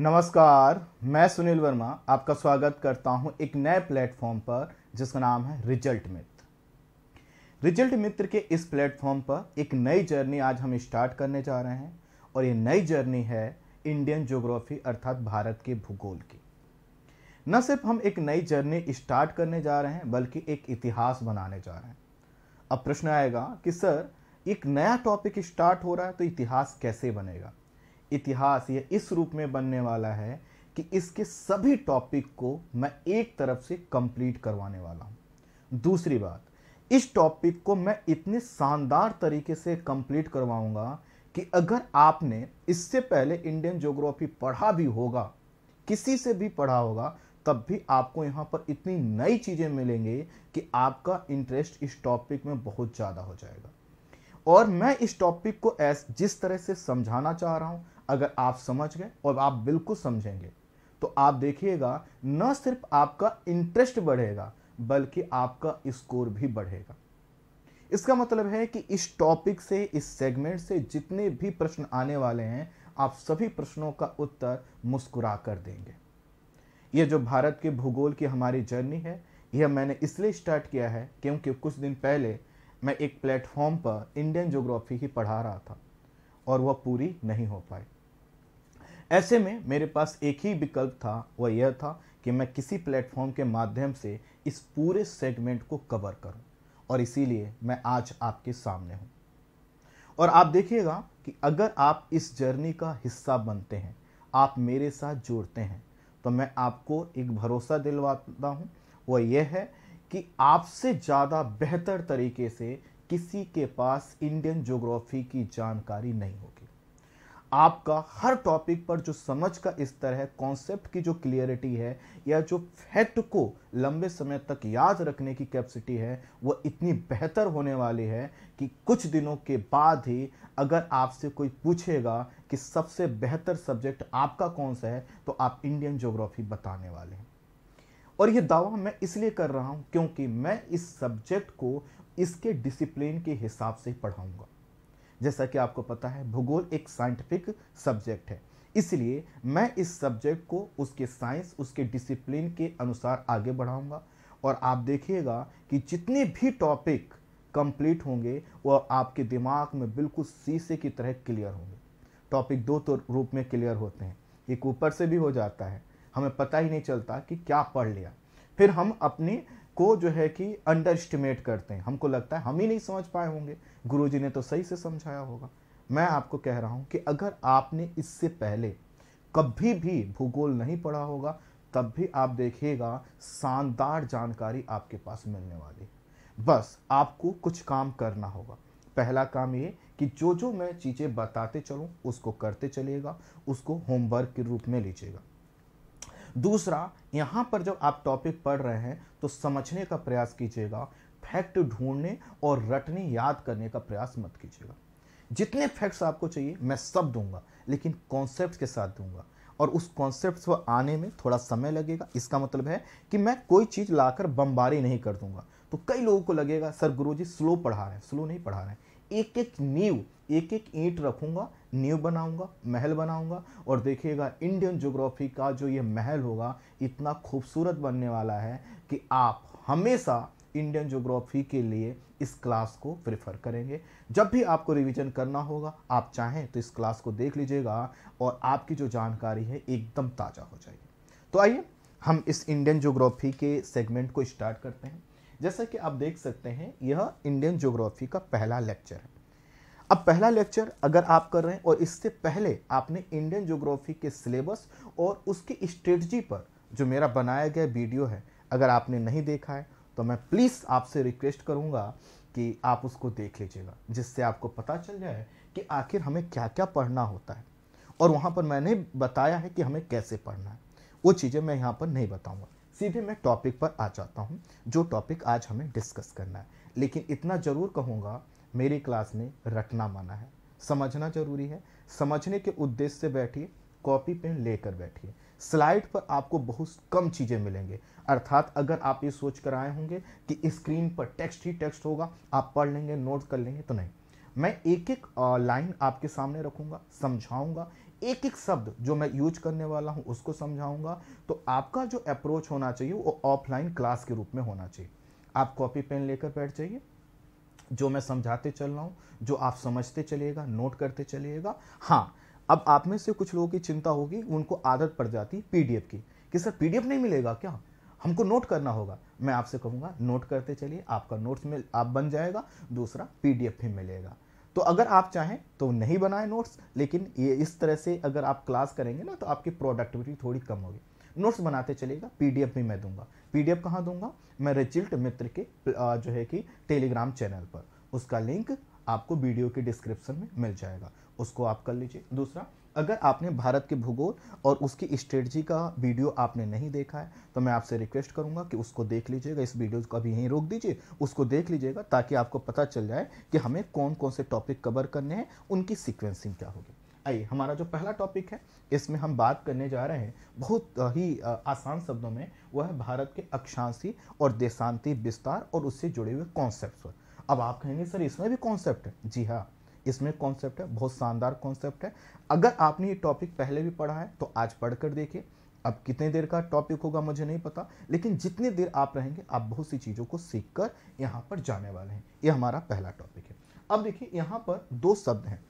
नमस्कार मैं सुनील वर्मा आपका स्वागत करता हूं एक नए प्लेटफॉर्म पर जिसका नाम है रिजल्ट मित्र रिजल्ट मित्र के इस प्लेटफॉर्म पर एक नई जर्नी आज हम स्टार्ट करने जा रहे हैं और ये नई जर्नी है इंडियन ज्योग्राफी अर्थात भारत के भूगोल की न सिर्फ हम एक नई जर्नी स्टार्ट करने जा रहे हैं बल्कि एक इतिहास बनाने जा रहे हैं अब प्रश्न आएगा कि सर एक नया टॉपिक स्टार्ट हो रहा है तो इतिहास कैसे बनेगा इतिहास या इस रूप में बनने वाला है कि इसके सभी टॉपिक को मैं एक तरफ से कंप्लीट करवाने वाला हूँ दूसरी बात इस टॉपिक को मैं इतने शानदार तरीके से कंप्लीट करवाऊंगा कि अगर आपने इससे पहले इंडियन ज्योग्राफी पढ़ा भी होगा किसी से भी पढ़ा होगा तब भी आपको यहाँ पर इतनी नई चीज़ें मिलेंगे कि आपका इंटरेस्ट इस टॉपिक में बहुत ज़्यादा हो जाएगा और मैं इस टॉपिक को ऐस जिस तरह से समझाना चाह रहा हूँ अगर आप समझ गए और आप बिल्कुल समझेंगे तो आप देखिएगा न सिर्फ आपका इंटरेस्ट बढ़ेगा बल्कि आपका स्कोर भी बढ़ेगा इसका मतलब है कि इस टॉपिक से इस सेगमेंट से जितने भी प्रश्न आने वाले हैं आप सभी प्रश्नों का उत्तर मुस्कुरा कर देंगे यह जो भारत के भूगोल की हमारी जर्नी है यह मैंने इसलिए स्टार्ट किया है क्योंकि कुछ दिन पहले मैं एक प्लेटफॉर्म पर इंडियन ज्योग्राफी ही पढ़ा रहा था और वह पूरी नहीं हो पाई ऐसे में मेरे पास एक ही विकल्प था वह यह था कि मैं किसी प्लेटफॉर्म के माध्यम से इस पूरे सेगमेंट को कवर करूं और इसीलिए मैं आज आपके सामने हूं और आप देखिएगा कि अगर आप इस जर्नी का हिस्सा बनते हैं आप मेरे साथ जोड़ते हैं तो मैं आपको एक भरोसा दिलवाता हूँ वह यह है कि आपसे ज़्यादा बेहतर तरीके से किसी के पास इंडियन जोग्राफी की जानकारी नहीं होगी आपका हर टॉपिक पर जो समझ का स्तर है कॉन्सेप्ट की जो क्लियरिटी है या जो फैक्ट को लंबे समय तक याद रखने की कैपेसिटी है वह इतनी बेहतर होने वाली है कि कुछ दिनों के बाद ही अगर आपसे कोई पूछेगा कि सबसे बेहतर सब्जेक्ट आपका कौन सा है तो आप इंडियन जोग्राफी बताने वाले हैं और ये दावा मैं इसलिए कर रहा हूँ क्योंकि मैं इस सब्जेक्ट को इसके डिसिप्लिन के हिसाब से पढ़ाऊँगा जैसा कि आपको पता है भूगोल एक साइंटिफिक सब्जेक्ट है इसलिए मैं इस सब्जेक्ट को उसके साइंस उसके डिसिप्लिन के अनुसार आगे बढ़ाऊंगा और आप देखिएगा कि जितने भी टॉपिक कंप्लीट होंगे वह आपके दिमाग में बिल्कुल शीशे की तरह क्लियर होंगे टॉपिक दो तो रूप में क्लियर होते हैं एक ऊपर से भी हो जाता है हमें पता ही नहीं चलता कि क्या पढ़ लिया फिर हम अपने को जो है कि अंडर एस्टिमेट करते हैं हमको लगता है हम ही नहीं समझ पाए होंगे गुरुजी ने तो सही से समझाया होगा मैं आपको कह रहा हूं कि अगर आपने इससे पहले कभी भी भूगोल नहीं पढ़ा होगा तब भी आप देखिएगा शानदार जानकारी आपके पास मिलने वाली बस आपको कुछ काम करना होगा पहला काम ये कि जो जो मैं चीज़ें बताते चलूँ उसको करते चलिएगा उसको होमवर्क के रूप में लीजिएगा दूसरा यहाँ पर जब आप टॉपिक पढ़ रहे हैं तो समझने का प्रयास कीजिएगा फैक्ट ढूंढने और रटने याद करने का प्रयास मत कीजिएगा जितने फैक्ट्स आपको चाहिए मैं सब दूंगा लेकिन कॉन्सेप्ट के साथ दूंगा और उस कॉन्सेप्ट को आने में थोड़ा समय लगेगा इसका मतलब है कि मैं कोई चीज़ लाकर बमबारी नहीं कर दूंगा तो कई लोगों को लगेगा सर गुरु जी स्लो पढ़ा रहे हैं स्लो नहीं पढ़ा रहे हैं एक एक नींव एक एक ईंट रखूंगा नींव बनाऊँगा महल बनाऊँगा और देखिएगा इंडियन जोग्राफी का जो ये महल होगा इतना खूबसूरत बनने वाला है कि आप हमेशा इंडियन जोग्राफी के लिए इस क्लास को प्रेफर करेंगे जब भी आपको रिवीजन करना होगा आप चाहें तो इस क्लास को देख लीजिएगा और आपकी जो जानकारी है एकदम ताज़ा हो जाएगी तो आइए हम इस इंडियन जोग्राफी के सेगमेंट को स्टार्ट करते हैं जैसा कि आप देख सकते हैं यह इंडियन जोग्राफी का पहला लेक्चर है अब पहला लेक्चर अगर आप कर रहे हैं और इससे पहले आपने इंडियन जोग्राफी के सिलेबस और उसकी स्ट्रेटजी पर जो मेरा बनाया गया वीडियो है अगर आपने नहीं देखा है तो मैं प्लीज़ आपसे रिक्वेस्ट करूँगा कि आप उसको देख लीजिएगा जिससे आपको पता चल जाए कि आखिर हमें क्या क्या पढ़ना होता है और वहाँ पर मैंने बताया है कि हमें कैसे पढ़ना है वो चीज़ें मैं यहाँ पर नहीं बताऊँगा सीधे मैं टॉपिक पर आ जाता हूँ जो टॉपिक आज हमें डिस्कस करना है लेकिन इतना ज़रूर कहूँगा मेरी क्लास में रटना माना है समझना ज़रूरी है समझने के उद्देश्य से बैठिए कॉपी पेन लेकर बैठिए स्लाइड पर आपको बहुत कम चीज़ें मिलेंगे अर्थात अगर आप ये सोच कर आए होंगे कि स्क्रीन पर टेक्स्ट ही टेक्स्ट होगा आप पढ़ लेंगे नोट कर लेंगे तो नहीं मैं एक एक लाइन आपके सामने रखूंगा समझाऊंगा एक एक शब्द जो मैं यूज करने वाला हूं उसको समझाऊंगा तो आपका जो अप्रोच होना चाहिए वो ऑफलाइन क्लास के रूप में होना चाहिए आप कॉपी पेन लेकर बैठ जाइए जो मैं समझाते चल रहा हूँ जो आप समझते चलिएगा नोट करते चलिएगा हाँ अब आप में से कुछ लोगों की चिंता होगी उनको आदत पड़ जाती पीडीएफ की कि सर पीडीएफ नहीं मिलेगा क्या हमको नोट करना होगा मैं आपसे कहूंगा नोट करते चलिए आपका नोट्स मिल आप बन जाएगा दूसरा पीडीएफ भी मिलेगा तो अगर आप चाहें तो नहीं बनाए नोट्स लेकिन ये इस तरह से अगर आप क्लास करेंगे ना तो आपकी प्रोडक्टिविटी थोड़ी कम होगी नोट्स बनाते चलेगा पीडीएफ भी मैं दूंगा पीडीएफ कहाँ दूंगा मैं रिचिल्ट मित्र के जो है कि टेलीग्राम चैनल पर उसका लिंक आपको वीडियो के डिस्क्रिप्शन में मिल जाएगा उसको आप कर लीजिए दूसरा अगर आपने भारत के भूगोल और उसकी स्ट्रेटजी का वीडियो आपने नहीं देखा है तो मैं आपसे रिक्वेस्ट करूंगा कि उसको देख लीजिएगा इस वीडियो को अभी यहीं रोक दीजिए उसको देख लीजिएगा ताकि आपको पता चल जाए कि हमें कौन कौन से टॉपिक कवर करने हैं उनकी सिक्वेंसिंग क्या होगी आइए हमारा जो पहला टॉपिक है इसमें हम बात करने जा रहे हैं बहुत ही आसान शब्दों में वह है भारत के अक्षांशी और देशांति विस्तार और उससे जुड़े हुए कॉन्सेप्ट पर अब आप कहेंगे सर इसमें भी कॉन्सेप्ट है जी हाँ इसमें कॉन्सेप्ट है बहुत शानदार कॉन्सेप्ट है अगर आपने ये टॉपिक पहले भी पढ़ा है तो आज पढ़ कर देखिए अब कितने देर का टॉपिक होगा मुझे नहीं पता लेकिन जितनी देर आप रहेंगे आप बहुत सी चीज़ों को सीख कर यहाँ पर जाने वाले हैं ये हमारा पहला टॉपिक है अब देखिए यहाँ पर दो शब्द हैं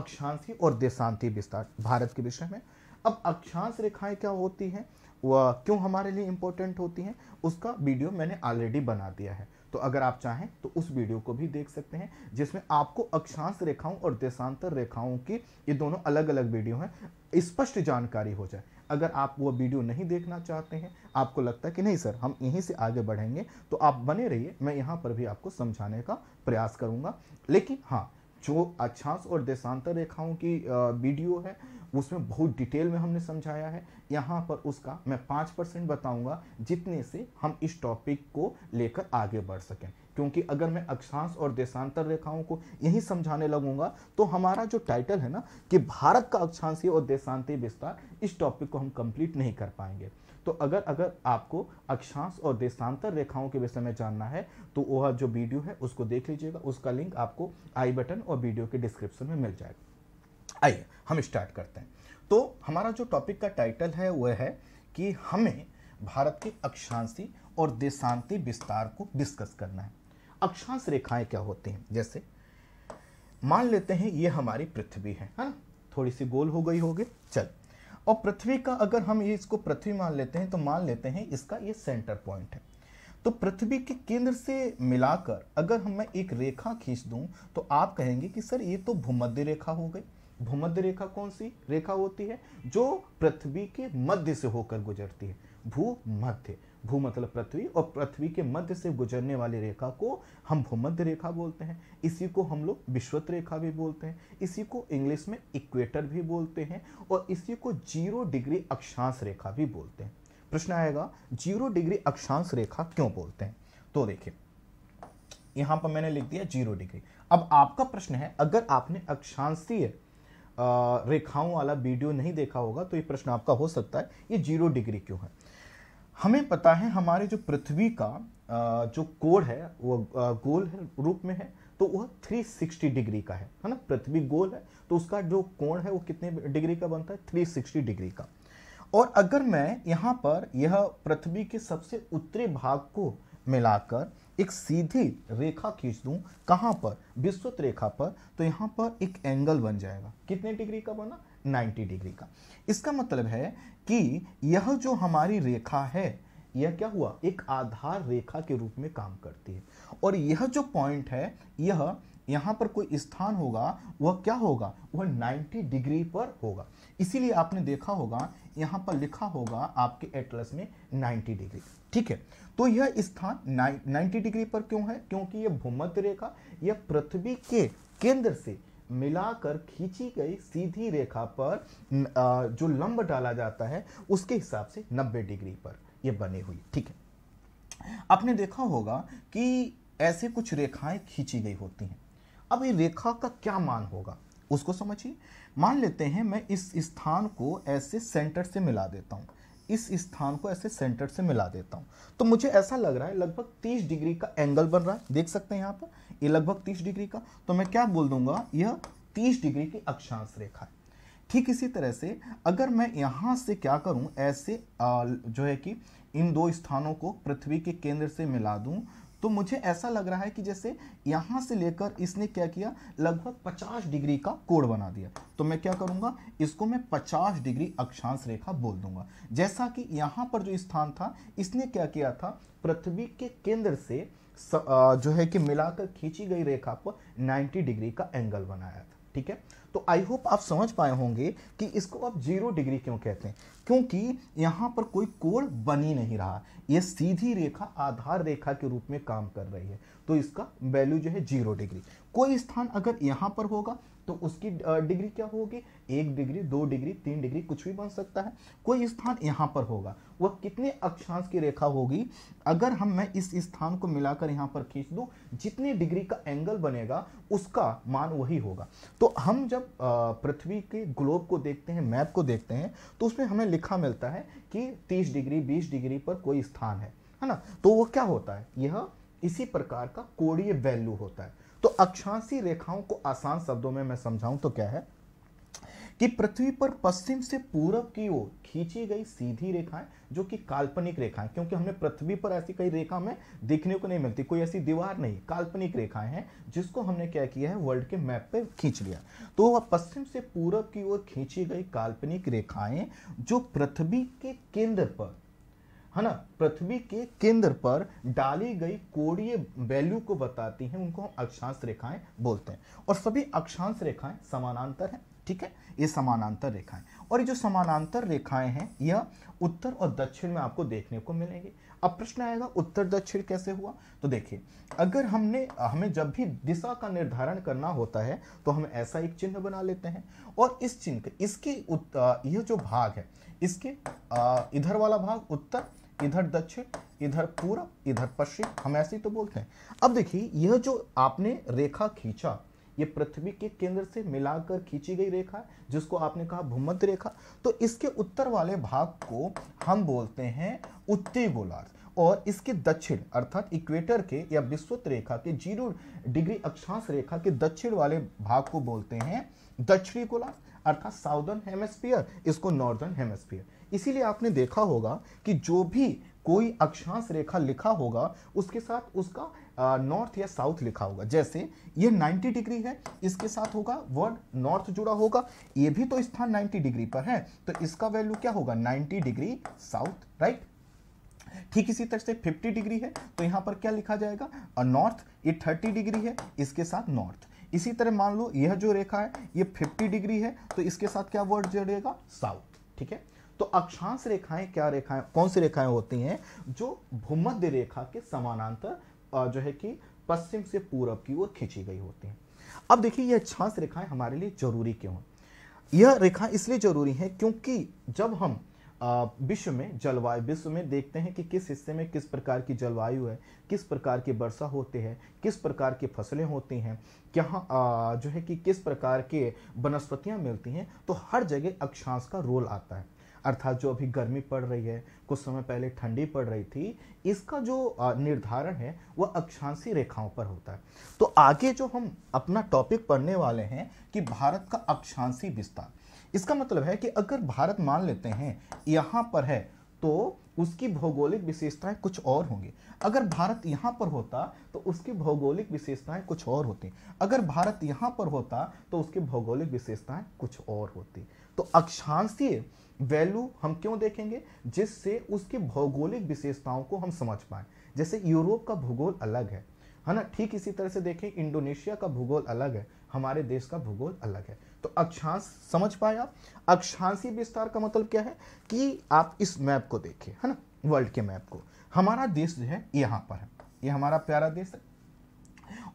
अक्षांशी और देशांति विस्तार भारत के विषय में अब अक्षांश रेखाएं क्या होती हैं वह क्यों हमारे लिए इंपॉर्टेंट होती हैं उसका वीडियो मैंने ऑलरेडी बना दिया है तो अगर आप चाहें तो उस वीडियो को भी देख सकते हैं जिसमें आपको अक्षांश रेखाओं और देशांतर रेखाओं की ये दोनों अलग अलग वीडियो हैं स्पष्ट जानकारी हो जाए अगर आप वो वीडियो नहीं देखना चाहते हैं आपको लगता है कि नहीं सर हम यहीं से आगे बढ़ेंगे तो आप बने रहिए मैं यहाँ पर भी आपको समझाने का प्रयास करूँगा लेकिन हाँ जो अक्षांश और देशांतर रेखाओं की वीडियो है उसमें बहुत डिटेल में हमने समझाया है यहाँ पर उसका मैं पाँच परसेंट बताऊँगा जितने से हम इस टॉपिक को लेकर आगे बढ़ सकें क्योंकि अगर मैं अक्षांश और देशांतर रेखाओं को यही समझाने लगूंगा तो हमारा जो टाइटल है ना कि भारत का अक्षांशीय और देशांतरीय विस्तार इस टॉपिक को हम कंप्लीट नहीं कर पाएंगे तो अगर अगर आपको अक्षांश और देशांतर रेखाओं के विषय में जानना है तो वह जो वीडियो है उसको देख लीजिएगा उसका लिंक आपको आई बटन और वीडियो के डिस्क्रिप्शन में मिल जाएगा आइए हम स्टार्ट करते हैं तो हमारा जो टॉपिक का टाइटल है वह है कि हमें भारत के अक्षांशी और देशांति विस्तार को डिस्कस करना है अक्षांश रेखाएं क्या होती हैं जैसे मान लेते हैं ये हमारी पृथ्वी है है ना थोड़ी सी गोल हो गई होगी चल और पृथ्वी का अगर हम ये इसको पृथ्वी मान लेते हैं तो मान लेते हैं इसका ये सेंटर पॉइंट है तो पृथ्वी के केंद्र से मिलाकर अगर हम मैं एक रेखा खींच दूं तो आप कहेंगे कि सर ये तो भूमध्य रेखा हो गई भूमध्य रेखा कौन सी रेखा होती है जो पृथ्वी के मध्य से होकर गुजरती है भूमध्य भू मतलब पृथ्वी और पृथ्वी के मध्य से गुजरने वाली रेखा को हम भूमध्य रेखा बोलते हैं इसी को हम लोग विश्वत रेखा भी बोलते हैं इसी को इंग्लिश में इक्वेटर भी बोलते हैं और इसी को जीरो डिग्री अक्षांश रेखा भी बोलते हैं प्रश्न आएगा जीरो डिग्री अक्षांश रेखा क्यों बोलते हैं तो देखिए यहां पर मैंने लिख दिया जीरो डिग्री अब आपका प्रश्न है अगर आपने अक्षांशीय रेखाओं वाला वीडियो नहीं देखा होगा तो ये प्रश्न आपका हो सकता है ये जीरो डिग्री क्यों है हमें पता है हमारे जो पृथ्वी का जो कोर है वो गोल है रूप में है तो वह 360 डिग्री का है है ना पृथ्वी गोल है तो उसका जो कोण है वो कितने डिग्री का बनता है 360 डिग्री का और अगर मैं यहाँ पर यह पृथ्वी के सबसे उत्तरी भाग को मिलाकर एक सीधी रेखा खींच दूं कहाँ पर विस्तृत रेखा पर तो यहाँ पर एक एंगल बन जाएगा कितने डिग्री का बना 90 डिग्री का इसका मतलब है कि यह जो हमारी रेखा है यह क्या हुआ एक आधार रेखा के रूप में काम करती है और यह जो पॉइंट है यह यहां पर कोई स्थान होगा वह क्या होगा वह 90 डिग्री पर होगा इसीलिए आपने देखा होगा यहाँ पर लिखा होगा आपके एटलस में 90 डिग्री ठीक है तो यह स्थान 90 डिग्री पर क्यों है क्योंकि यह भूमध्य रेखा यह पृथ्वी के केंद्र से मिलाकर खींची गई सीधी रेखा पर जो लंब डाला जाता है उसके हिसाब से 90 डिग्री पर यह बनी हुई ठीक है आपने देखा होगा कि ऐसे कुछ रेखाएं खींची गई होती हैं अब ये रेखा का क्या मान होगा उसको समझिए मान लेते हैं मैं इस स्थान को ऐसे सेंटर से मिला देता हूँ इस स्थान को ऐसे सेंटर से मिला देता हूँ तो मुझे ऐसा लग रहा है लगभग 30 डिग्री का एंगल बन रहा है देख सकते हैं यहाँ पर ये लगभग 30 डिग्री का तो मैं क्या बोल दूंगा यह 30 डिग्री की अक्षांश रेखा है ठीक इसी तरह से अगर मैं यहाँ से क्या करूँ ऐसे जो है कि इन दो स्थानों को पृथ्वी के केंद्र से मिला दूँ तो मुझे ऐसा लग रहा है कि जैसे यहाँ से लेकर इसने क्या किया लगभग 50 डिग्री का कोण बना दिया तो मैं क्या करूँगा इसको मैं 50 डिग्री अक्षांश रेखा बोल दूंगा जैसा कि यहाँ पर जो स्थान था इसने क्या किया था पृथ्वी के केंद्र से जो है कि मिलाकर खींची गई रेखा पर 90 डिग्री का एंगल बनाया था ठीक है तो आई होप आप समझ पाए होंगे कि इसको आप जीरो डिग्री क्यों कहते हैं क्योंकि यहाँ पर कोई कोण बनी नहीं रहा ये सीधी रेखा आधार रेखा के रूप में काम कर रही है तो इसका वैल्यू जो है जीरो डिग्री कोई स्थान अगर यहाँ पर होगा तो उसकी डिग्री क्या होगी एक डिग्री दो डिग्री तीन डिग्री कुछ भी बन सकता है कोई स्थान यहाँ पर होगा वह कितने अक्षांश की रेखा होगी अगर हम मैं इस स्थान को मिलाकर यहाँ पर खींच दूँ जितनी डिग्री का एंगल बनेगा उसका मान वही होगा तो हम जब पृथ्वी के ग्लोब को देखते हैं मैप को देखते हैं तो उसमें हमें लिखा मिलता है कि तीस डिग्री बीस डिग्री पर कोई स्थान है है ना तो वो क्या होता है यह इसी प्रकार का कोडीय वैल्यू होता है तो अक्षांशी रेखाओं को आसान शब्दों में मैं समझाऊं तो क्या है कि पृथ्वी पर पश्चिम से पूरब की ओर खींची गई सीधी रेखाएं जो कि काल्पनिक रेखाएं क्योंकि हमने पृथ्वी पर ऐसी कई रेखा में देखने को नहीं मिलती कोई ऐसी दीवार नहीं काल्पनिक रेखाएं हैं जिसको हमने क्या किया है वर्ल्ड के मैप पे खींच लिया तो वह पश्चिम से पूरब की ओर खींची गई काल्पनिक रेखाएं जो पृथ्वी के केंद्र पर है ना पृथ्वी के केंद्र पर डाली गई कोणीय वैल्यू को बताती हैं उनको हम अक्षांश रेखाएं बोलते हैं और सभी अक्षांश रेखाएं समानांतर हैं ठीक है ये समानांतर रेखाएं और ये जो समानांतर रेखाएं हैं यह उत्तर और दक्षिण में आपको देखने को मिलेंगे अब प्रश्न आएगा उत्तर दक्षिण कैसे हुआ तो देखिए अगर हमने हमें जब भी दिशा का निर्धारण करना होता है तो हम ऐसा एक चिन्ह बना लेते हैं और इस चिन्ह इसके यह जो भाग है इसके इधर वाला भाग उत्तर इधर दक्षिण इधर पूर्व इधर पश्चिम हम ऐसे ही तो बोलते हैं अब देखिए यह जो आपने रेखा खींचा ये पृथ्वी के केंद्र से मिलाकर खींची गई रेखा है जिसको आपने कहा भूमध्य रेखा तो इसके उत्तर वाले भाग को हम बोलते हैं उत्तरी गोलार्ध और इसके दक्षिण अर्थात इक्वेटर के या विश्वत रेखा के जीरो डिग्री अक्षांश रेखा के दक्षिण वाले भाग को बोलते हैं दक्षिणी गोलार्ध अर्थात साउदर्न हेमस्फीयर इसको नॉर्दर्न हेमस्फीयर इसीलिए आपने देखा होगा कि जो भी कोई अक्षांश रेखा लिखा होगा उसके साथ उसका नॉर्थ या साउथ लिखा होगा जैसे ये 90 डिग्री है इसके साथ होगा वर्ड नॉर्थ जुड़ा होगा ये भी तो स्थान 90 डिग्री पर है तो इसका वैल्यू क्या होगा 90 डिग्री साउथ राइट ठीक इसी तरह से 50 डिग्री है तो यहां पर क्या लिखा जाएगा और नॉर्थ ये 30 डिग्री है इसके साथ नॉर्थ इसी तरह मान लो यह जो रेखा है ये 50 डिग्री है तो इसके साथ क्या वर्ड जुड़ेगा साउथ ठीक है तो अक्षांश रेखाएं क्या रेखाएं कौन सी रेखाएं होती हैं जो भूमध्य रेखा के समानांतर जो है कि पश्चिम से पूरब की ओर खींची गई होती हैं अब देखिए यह अक्षांश रेखाएं हमारे लिए जरूरी क्यों है यह रेखा इसलिए जरूरी है क्योंकि जब हम विश्व में जलवायु विश्व में देखते हैं कि किस हिस्से में किस प्रकार की जलवायु है किस प्रकार की वर्षा होती है किस प्रकार की फसलें होती हैं क्या जो है कि किस प्रकार के वनस्पतियाँ मिलती हैं तो हर जगह अक्षांश का रोल आता है अर्थात जो अभी गर्मी पड़ रही है कुछ समय पहले ठंडी पड़ रही थी इसका जो निर्धारण है वह अक्षांशी रेखाओं पर होता है तो आगे जो हम अपना टॉपिक पढ़ने वाले हैं कि भारत का अक्षांशी विस्तार इसका मतलब है कि अगर भारत मान लेते हैं यहाँ पर है तो उसकी भौगोलिक विशेषताएं कुछ और होंगी अगर भारत यहाँ पर होता तो उसकी भौगोलिक विशेषताएं कुछ और होती अगर भारत यहाँ पर होता तो उसकी भौगोलिक विशेषताएं कुछ और होती तो अक्षांशीय वैल्यू हम क्यों देखेंगे जिससे उसकी भौगोलिक विशेषताओं को हम समझ पाए जैसे यूरोप का भूगोल अलग है है ना ठीक इसी तरह से देखें इंडोनेशिया का भूगोल अलग है हमारे देश का भूगोल अलग है तो अक्षांश समझ पाया अक्षांशी विस्तार का मतलब क्या है कि आप इस मैप को देखिए है ना वर्ल्ड के मैप को हमारा देश जो है यहाँ पर है ये हमारा प्यारा देश है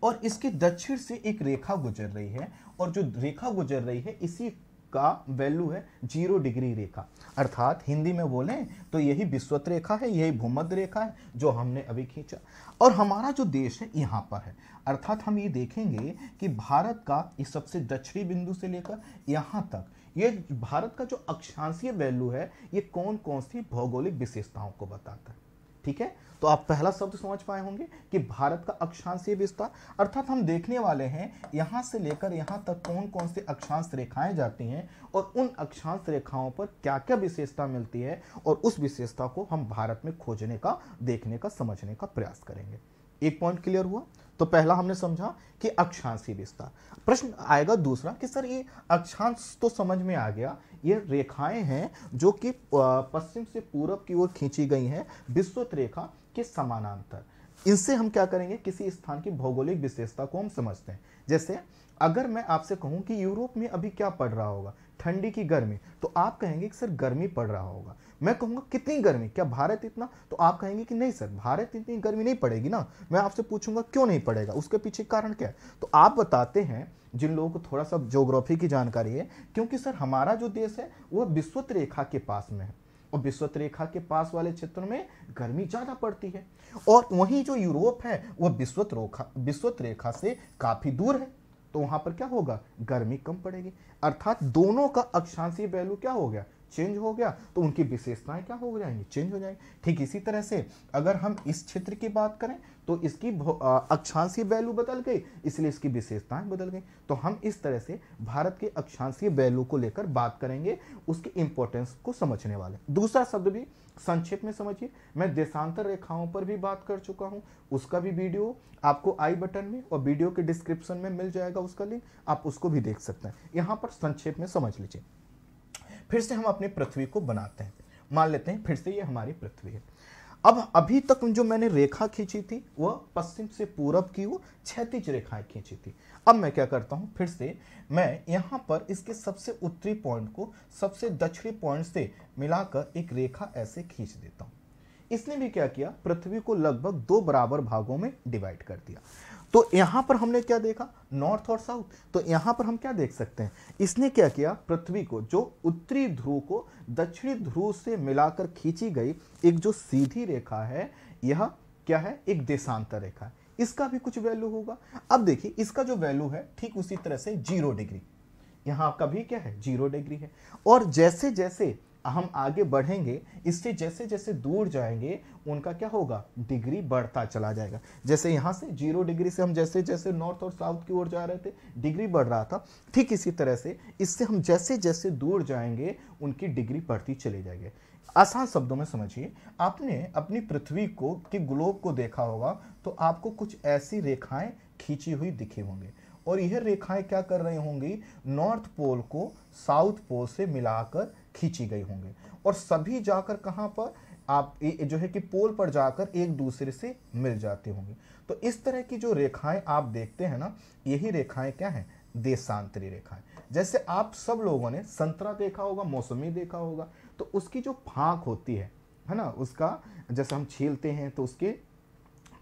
और इसके दक्षिण से एक रेखा गुजर रही है और जो रेखा गुजर रही है इसी का वैल्यू है जीरो डिग्री रेखा अर्थात हिंदी में बोलें तो यही विश्वत रेखा है यही भूमध्य रेखा है जो हमने अभी खींचा और हमारा जो देश है यहाँ पर है अर्थात हम ये देखेंगे कि भारत का इस सबसे दक्षिणी बिंदु से लेकर यहाँ तक ये भारत का जो अक्षांशीय वैल्यू है ये कौन कौन सी भौगोलिक विशेषताओं को बताता है ठीक है तो आप पहला शब्द समझ पाए होंगे कि भारत का अक्षांशीय विस्तार अर्थात हम देखने वाले हैं यहां से लेकर यहां तक कौन कौन से अक्षांश रेखाएं जाती हैं और उन अक्षांश रेखाओं पर क्या क्या विशेषता मिलती है और उस विशेषता को हम भारत में खोजने का देखने का समझने का प्रयास करेंगे एक पॉइंट क्लियर हुआ तो पहला हमने समझा कि अक्षांशीय विस्तार प्रश्न आएगा दूसरा कि सर ये अक्षांश तो समझ में आ गया ये रेखाएं हैं जो कि पश्चिम से पूरब की ओर खींची गई हैं विस्तृत रेखा के समानांतर इनसे हम क्या करेंगे किसी स्थान की भौगोलिक विशेषता को हम समझते हैं जैसे अगर मैं आपसे कहूं कि यूरोप में अभी क्या पड़ रहा होगा ठंडी की गर्मी तो आप कहेंगे कि सर गर्मी पड़ रहा होगा मैं कहूँगा कितनी गर्मी क्या भारत इतना तो आप कहेंगे कि नहीं सर भारत इतनी गर्मी नहीं पड़ेगी ना मैं आपसे पूछूंगा क्यों नहीं पड़ेगा उसके पीछे कारण क्या है तो आप बताते हैं जिन लोगों को थोड़ा सा जोग्राफी की जानकारी है क्योंकि सर हमारा जो देश है वह विश्वत रेखा के पास में है और विश्वत रेखा के पास वाले क्षेत्रों में गर्मी ज़्यादा पड़ती है और वहीं जो यूरोप है वह विश्वत रोखा विश्वत रेखा से काफ़ी दूर है तो वहां पर क्या होगा गर्मी कम पड़ेगी अर्थात दोनों का अक्षांशीय वैल्यू क्या हो गया चेंज हो गया तो उनकी विशेषताएं क्या हो जाएंगी चेंज हो जाएंगी ठीक इसी तरह से अगर हम इस क्षेत्र की बात करें तो इसकी अक्षांशीय वैल्यू बदल गई इसलिए इसकी विशेषताएं बदल गई तो हम इस तरह से भारत के अक्षांशीय वैल्यू को लेकर बात करेंगे उसकी इंपॉर्टेंस को समझने वाले दूसरा शब्द भी संक्षेप में समझिए मैं देशांतर रेखाओं पर भी बात कर चुका हूँ उसका भी वीडियो आपको आई बटन में और वीडियो के डिस्क्रिप्शन में मिल जाएगा उसका लिंक आप उसको भी देख सकते हैं यहाँ पर संक्षेप में समझ लीजिए फिर से हम अपनी पृथ्वी को बनाते हैं मान लेते हैं फिर से ये हमारी पृथ्वी है अब अभी तक जो मैंने रेखा खींची थी वह पश्चिम से पूरब की वो क्षैतिज रेखाएं खींची थी अब मैं क्या करता हूँ फिर से मैं यहाँ पर इसके सबसे उत्तरी पॉइंट को सबसे दक्षिणी पॉइंट से मिलाकर एक रेखा ऐसे खींच देता हूँ इसने भी क्या किया पृथ्वी को लगभग दो बराबर भागों में डिवाइड कर दिया तो यहां पर हमने क्या देखा नॉर्थ और साउथ तो यहां पर हम क्या देख सकते हैं इसने क्या किया पृथ्वी को जो उत्तरी ध्रुव को दक्षिणी ध्रुव से मिलाकर खींची गई एक जो सीधी रेखा है यह क्या है एक देशांतर रेखा है इसका भी कुछ वैल्यू होगा अब देखिए इसका जो वैल्यू है ठीक उसी तरह से जीरो डिग्री यहां का भी क्या है जीरो डिग्री है और जैसे जैसे हम आगे बढ़ेंगे इससे जैसे जैसे दूर जाएंगे उनका क्या होगा डिग्री बढ़ता चला जाएगा जैसे यहाँ से जीरो डिग्री से हम जैसे जैसे नॉर्थ और साउथ की ओर जा रहे थे डिग्री बढ़ रहा था ठीक इसी तरह से इससे हम जैसे जैसे दूर जाएंगे उनकी डिग्री बढ़ती चली जाएगी आसान शब्दों में समझिए आपने अपनी पृथ्वी को कि ग्लोब को देखा होगा तो आपको कुछ ऐसी रेखाएं खींची हुई दिखी होंगी और यह रेखाएं क्या कर रही होंगी नॉर्थ पोल को साउथ पोल से मिलाकर खींची गई होंगी और सभी जाकर कहाँ पर आप ए, जो है कि पोल पर जाकर एक दूसरे से मिल जाते होंगे तो इस तरह की जो रेखाएं आप देखते हैं ना यही रेखाएं क्या हैं देशांतरी रेखाएं जैसे आप सब लोगों ने संतरा देखा होगा मौसमी देखा होगा तो उसकी जो फाँक होती है है ना उसका जैसे हम छीलते हैं तो उसके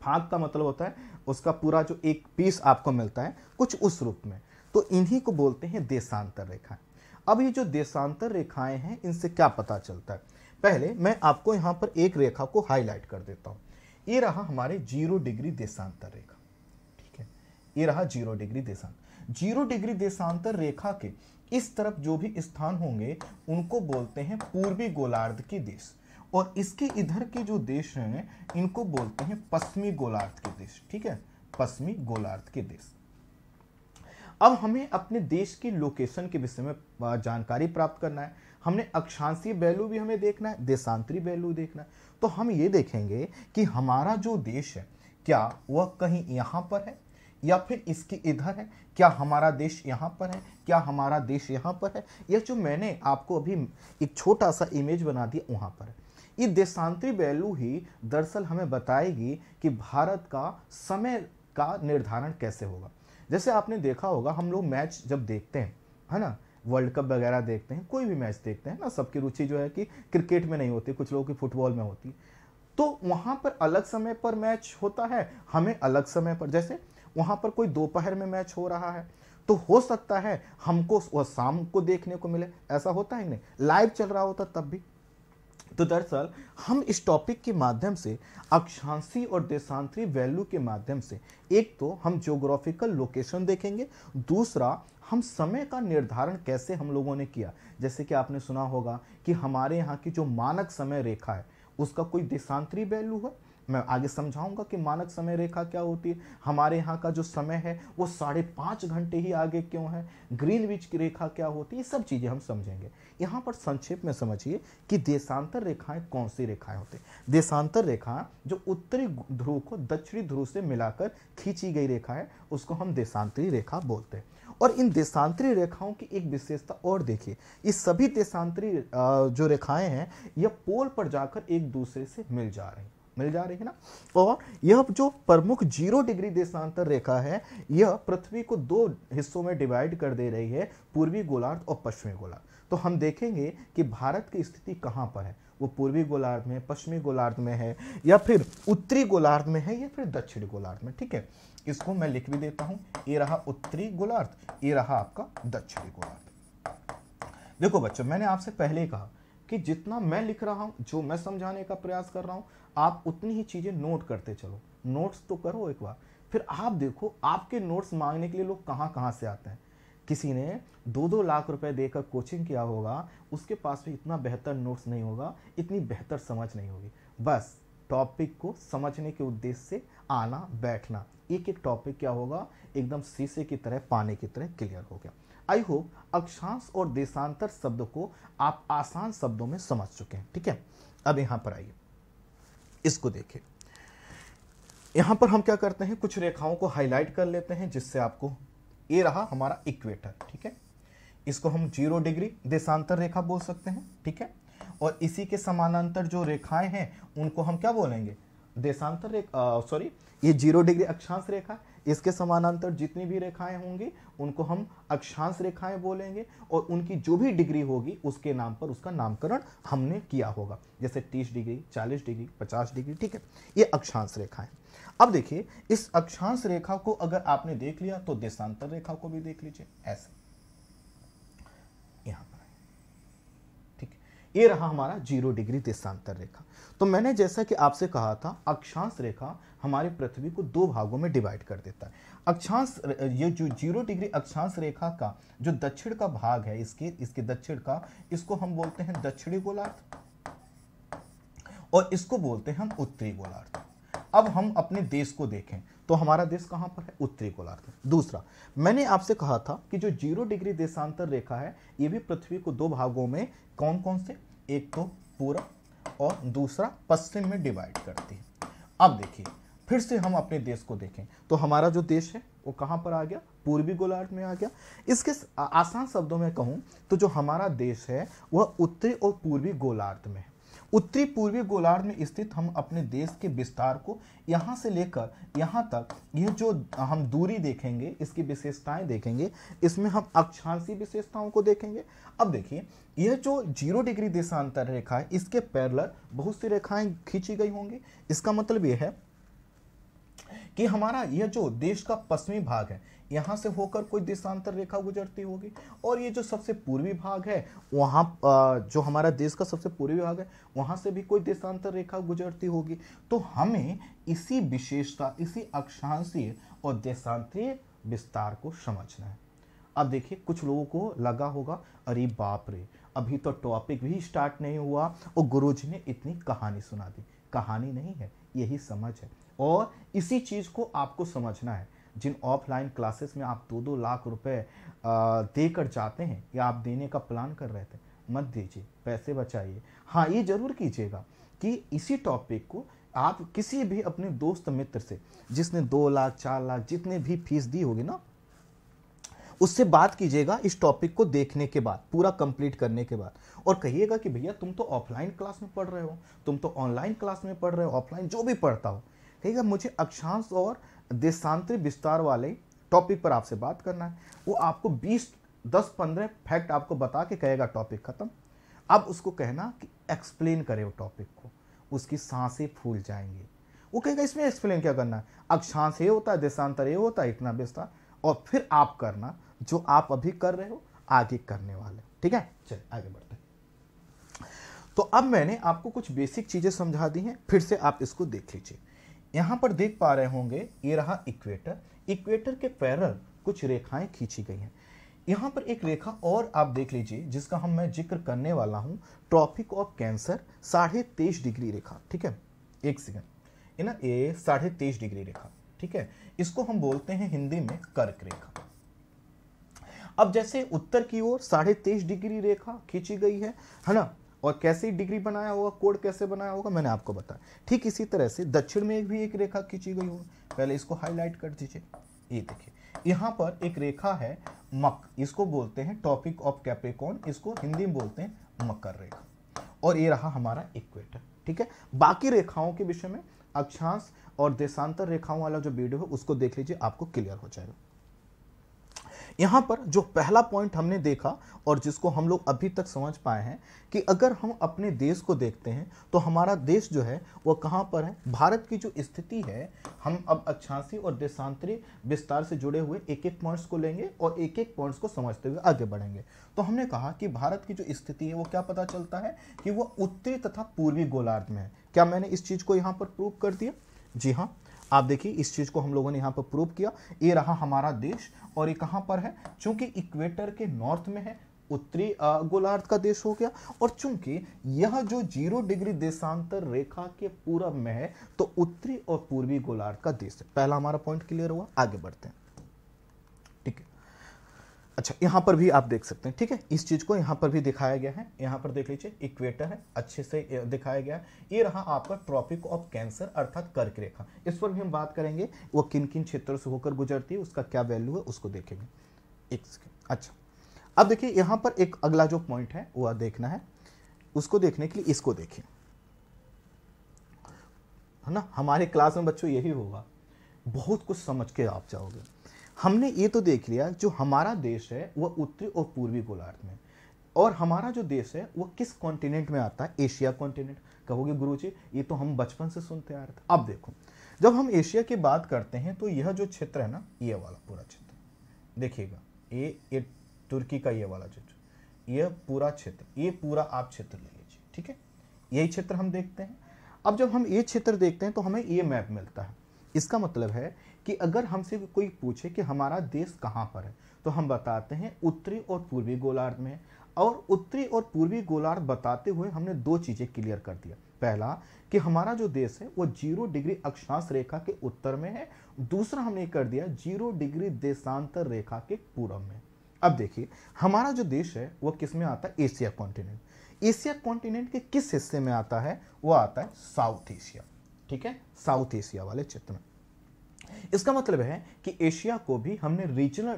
फाँक का मतलब होता है उसका पूरा जो एक पीस आपको मिलता है कुछ उस रूप में तो इन्हीं को बोलते हैं देशांतर रेखाएं अब ये जो देशांतर रेखाएं हैं इनसे क्या पता चलता है पहले मैं आपको यहाँ पर एक रेखा को हाईलाइट कर देता हूँ ये रहा हमारे जीरो डिग्री देशांतर रेखा ठीक है ये रहा जीरो डिग्री देशांतर जीरो डिग्री देशांतर रेखा के इस तरफ जो भी स्थान होंगे उनको बोलते हैं पूर्वी गोलार्ध के देश और इसके इधर के जो देश हैं इनको बोलते हैं पश्चिमी गोलार्ध के देश ठीक है पश्चिमी गोलार्ध के देश अब हमें अपने देश की लोकेशन के विषय में जानकारी प्राप्त करना है हमने अक्षांशीय वैल्यू भी हमें देखना है देशांतरी वैल्यू देखना है तो हम ये देखेंगे कि हमारा जो देश है क्या वह कहीं यहाँ पर है या फिर इसके इधर है क्या हमारा देश यहाँ पर है क्या हमारा देश यहाँ पर है यह जो मैंने आपको अभी एक छोटा सा इमेज बना दिया वहाँ पर है ये देशांतरी वैल्यू ही दरअसल हमें बताएगी कि भारत का समय का निर्धारण कैसे होगा जैसे आपने देखा होगा हम लोग मैच जब देखते हैं है ना वर्ल्ड कप वगैरह देखते हैं कोई भी मैच देखते हैं ना सबकी रुचि जो है कि क्रिकेट में नहीं होती कुछ लोगों की फुटबॉल में होती तो वहाँ पर अलग समय पर मैच होता है हमें अलग समय पर जैसे वहाँ पर कोई दोपहर में मैच हो रहा है तो हो सकता है हमको वह शाम को देखने को मिले ऐसा होता है नहीं लाइव चल रहा होता तब भी तो दरअसल हम इस टॉपिक के माध्यम से अक्षांशी और देशांतरी वैल्यू के माध्यम से एक तो हम जोग्राफिकल लोकेशन देखेंगे दूसरा हम समय का निर्धारण कैसे हम लोगों ने किया जैसे कि आपने सुना होगा कि हमारे यहाँ की जो मानक समय रेखा है उसका कोई देशांतरी वैल्यू है मैं आगे समझाऊंगा कि मानक समय रेखा क्या होती है हमारे यहाँ का जो समय है वो साढ़े पाँच घंटे ही आगे क्यों है ग्रीन विच की रेखा क्या होती है ये सब चीज़ें हम समझेंगे यहाँ पर संक्षेप में समझिए कि देशांतर रेखाएं कौन सी रेखाएं होती हैं देशांतर रेखा जो उत्तरी ध्रुव को दक्षिणी ध्रुव से मिलाकर खींची गई रेखा है उसको हम देशांतरी रेखा बोलते हैं और इन देशांतरी रेखाओं की एक विशेषता और देखिए ये सभी देशांतरी जो रेखाएं हैं यह पोल पर जाकर एक दूसरे से मिल जा रही मिल जा रही है ना और यह जो प्रमुख जीरो डिग्री देशांतर रेखा है यह पृथ्वी को दो हिस्सों में डिवाइड कर दे रही है पूर्वी गोलार्ध और पश्चिमी गोलार्ध तो हम देखेंगे कि भारत की स्थिति कहाँ पर है वो पूर्वी गोलार्ध में पश्चिमी गोलार्ध में है या फिर उत्तरी गोलार्ध में है या फिर दक्षिणी गोलार्ध में ठीक है इसको मैं लिख भी देता हूँ ये रहा उत्तरी गोलार्ध ये रहा आपका दक्षिणी गोलार्ध देखो बच्चों मैंने आपसे पहले कहा कि जितना मैं लिख रहा हूं जो मैं समझाने का प्रयास कर रहा हूं आप उतनी ही चीज़ें नोट करते चलो नोट्स तो करो एक बार फिर आप देखो आपके नोट्स मांगने के लिए लोग कहाँ कहाँ से आते हैं किसी ने दो दो लाख रुपए देकर कोचिंग किया होगा उसके पास भी इतना बेहतर नोट्स नहीं होगा इतनी बेहतर समझ नहीं होगी बस टॉपिक को समझने के उद्देश्य से आना बैठना एक एक टॉपिक क्या होगा एकदम शीशे की तरह पाने की तरह क्लियर हो गया आई होप अक्षांश और देशांतर शब्द को आप आसान शब्दों में समझ चुके हैं ठीक है अब यहाँ पर आइए इसको देखें यहां पर हम क्या करते हैं कुछ रेखाओं को हाईलाइट कर लेते हैं जिससे आपको ये रहा हमारा इक्वेटर ठीक है इसको हम जीरो डिग्री देशांतर रेखा बोल सकते हैं ठीक है और इसी के समानांतर जो रेखाएं हैं उनको हम क्या बोलेंगे देशांतर रेखा सॉरी ये जीरो डिग्री अक्षांश रेखा है इसके समानांतर जितनी भी रेखाएं होंगी उनको हम अक्षांश रेखाएं बोलेंगे और उनकी जो भी डिग्री होगी उसके नाम पर उसका नामकरण हमने किया होगा जैसे तीस डिग्री चालीस डिग्री पचास डिग्री ठीक है ये अक्षांश रेखाएं अब देखिए इस अक्षांश रेखा को अगर आपने देख लिया तो देशांतर रेखा को भी देख लीजिए ऐसे ये रहा हमारा जीरो डिग्री देशांतर रेखा तो मैंने जैसा कि आपसे कहा था अक्षांश रेखा हमारे पृथ्वी को दो भागों में डिवाइड कर देता है अक्षांश ये जो जीरो डिग्री अक्षांश रेखा का जो दक्षिण का भाग है इसके इसके दक्षिण का इसको हम बोलते हैं दक्षिणी गोलार्थ और इसको बोलते हैं हम उत्तरी गोलार्थ अब हम अपने देश को देखें तो हमारा देश कहाँ पर है उत्तरी गोलार्ध में दूसरा मैंने आपसे कहा था कि जो जीरो डिग्री देशांतर रेखा है ये भी पृथ्वी को दो भागों में कौन कौन से एक तो पूर्व और दूसरा पश्चिम में डिवाइड करती है अब देखिए फिर से हम अपने देश को देखें तो हमारा जो देश है वो कहाँ पर आ गया पूर्वी गोलार्ध में आ गया इसके आसान शब्दों में कहूँ तो जो हमारा देश है वह उत्तरी और पूर्वी गोलार्ध में है उत्तरी पूर्वी गोलार्ध में स्थित हम अपने देश के विस्तार को यहाँ से लेकर यहाँ तक यह जो हम दूरी देखेंगे इसकी विशेषताएं देखेंगे इसमें हम अक्षांशी विशेषताओं को देखेंगे अब देखिए यह जो जीरो डिग्री देशांतर रेखा है इसके पैरलर बहुत सी रेखाएं खींची गई होंगी इसका मतलब यह है कि हमारा यह जो देश का पश्चिमी भाग है यहाँ से होकर कोई देशांतर रेखा गुजरती होगी और ये जो सबसे पूर्वी भाग है वहाँ जो हमारा देश का सबसे पूर्वी भाग है वहाँ से भी कोई देशांतर रेखा गुजरती होगी तो हमें इसी विशेषता इसी अक्षांशीय और देशांतरीय विस्तार को समझना है अब देखिए कुछ लोगों को लगा होगा अरे बाप रे अभी तो टॉपिक भी स्टार्ट नहीं हुआ और जी ने इतनी कहानी सुना दी कहानी नहीं है यही समझ है और इसी चीज़ को आपको समझना है जिन ऑफलाइन क्लासेस में आप दो दो लाख रुपए देकर जाते हैं या आप देने का प्लान कर रहे थे मत दीजिए पैसे बचाइए हाँ ये ज़रूर कीजिएगा कि इसी टॉपिक को आप किसी भी अपने दोस्त मित्र से जिसने दो लाख चार लाख जितने भी फीस दी होगी ना उससे बात कीजिएगा इस टॉपिक को देखने के बाद पूरा कंप्लीट करने के बाद और कहिएगा कि भैया तुम तो ऑफलाइन क्लास में पढ़ रहे हो तुम तो ऑनलाइन क्लास में पढ़ रहे हो ऑफलाइन जो भी पढ़ता हो ठीक है मुझे अक्षांश और देशांतरी विस्तार वाले टॉपिक पर आपसे बात करना है वो आपको 20 10 15 फैक्ट आपको बता के कहेगा टॉपिक ख़त्म अब उसको कहना कि एक्सप्लेन करे वो टॉपिक को उसकी सांसें फूल जाएंगी वो कहेगा इसमें एक्सप्लेन क्या करना है अक्षांश ये होता है देशांतर ये होता है इतना विस्तार और फिर आप करना जो आप अभी कर रहे हो आगे करने वाले ठीक है चलिए आगे बढ़ते हैं तो अब मैंने आपको कुछ बेसिक चीज़ें समझा दी हैं फिर से आप इसको देख लीजिए यहाँ पर देख पा रहे होंगे ये रहा इक्वेटर इक्वेटर के पैरल कुछ रेखाएं खींची गई हैं यहाँ पर एक रेखा और आप देख लीजिए जिसका हम मैं जिक्र करने वाला हूँ ट्रॉपिक ऑफ कैंसर साढ़े तेईस डिग्री रेखा ठीक है एक सेकेंड है ना ये साढ़े तेईस डिग्री रेखा ठीक है इसको हम बोलते हैं हिंदी में कर्क रेखा अब जैसे उत्तर की ओर साढ़े तेईस डिग्री रेखा खींची गई है है ना और कैसे डिग्री बनाया होगा कोड कैसे बनाया होगा मैंने आपको बताया ठीक इसी तरह से दक्षिण में भी एक रेखा खींची गई होगी पहले इसको हाईलाइट कर दीजिए ये देखिए यहाँ पर एक रेखा है मक इसको बोलते हैं टॉपिक ऑफ कैपेकॉन इसको हिंदी में बोलते हैं मकर रेखा और ये रहा हमारा इक्वेटर ठीक है बाकी रेखाओं के विषय में अक्षांश और देशांतर रेखाओं वाला जो वीडियो है उसको देख लीजिए आपको क्लियर हो जाएगा यहाँ पर जो पहला पॉइंट हमने देखा और जिसको हम लोग अभी तक समझ पाए हैं कि अगर हम अपने देश को देखते हैं तो हमारा देश जो है वह कहाँ पर है भारत की जो स्थिति है हम अब अच्छासी और देशांतरी विस्तार से जुड़े हुए एक एक पॉइंट्स को लेंगे और एक एक पॉइंट्स को समझते हुए आगे बढ़ेंगे तो हमने कहा कि भारत की जो स्थिति है वो क्या पता चलता है कि वह उत्तरी तथा पूर्वी गोलार्ध में है क्या मैंने इस चीज़ को यहाँ पर प्रूव कर दिया जी हाँ आप देखिए इस चीज़ को हम लोगों ने यहाँ पर प्रूव किया ये रहा हमारा देश और ये कहाँ पर है चूंकि इक्वेटर के नॉर्थ में है उत्तरी गोलार्ध का देश हो गया और चूंकि यह जो जीरो डिग्री देशांतर रेखा के पूरब में है तो उत्तरी और पूर्वी गोलार्ध का देश है पहला हमारा पॉइंट क्लियर हुआ आगे बढ़ते हैं अच्छा यहाँ पर भी आप देख सकते हैं ठीक है इस चीज़ को यहाँ पर भी दिखाया गया है यहाँ पर देख लीजिए इक्वेटर है अच्छे से दिखाया गया है ये रहा आपका ट्रॉपिक ऑफ कैंसर अर्थात कर्क रेखा इस पर भी हम बात करेंगे वो किन किन क्षेत्रों से होकर गुजरती है उसका क्या वैल्यू है उसको देखेंगे एक सेकेंड अच्छा अब देखिए यहाँ पर एक अगला जो पॉइंट है वह देखना है उसको देखने के लिए इसको देखें है ना हमारे क्लास में बच्चों यही होगा बहुत कुछ समझ के आप जाओगे हमने ये तो देख लिया जो हमारा देश है वह उत्तरी और पूर्वी गोलार्ध में और हमारा जो देश है वह किस कॉन्टिनेंट में आता है एशिया कॉन्टिनेंट कहोगे गुरु जी ये तो हम बचपन से सुनते आ रहे थे अब देखो जब हम एशिया की बात करते हैं तो यह जो क्षेत्र है ना ये वाला पूरा क्षेत्र देखिएगा ये ये तुर्की का ये वाला क्षेत्र यह पूरा क्षेत्र ये पूरा आप क्षेत्र ले लीजिए ठीक है यही क्षेत्र हम देखते हैं अब जब हम ये क्षेत्र देखते हैं तो हमें ये मैप मिलता है इसका मतलब है कि अगर हमसे कोई पूछे कि हमारा देश कहाँ पर है तो हम बताते हैं उत्तरी और पूर्वी गोलार्ध में और उत्तरी और पूर्वी गोलार्ध बताते हुए हमने दो चीज़ें क्लियर कर दिया पहला कि हमारा जो देश है वो जीरो डिग्री अक्षांश रेखा के उत्तर में है दूसरा हमने कर दिया जीरो डिग्री देशांतर रेखा के पूर्व में अब देखिए हमारा जो देश है वो किस में आता है एशिया कॉन्टिनेंट एशिया कॉन्टिनेंट के किस हिस्से में आता है वो आता है साउथ एशिया ठीक है साउथ एशिया वाले क्षेत्र में इसका मतलब है कि एशिया को भी हमने रीजनल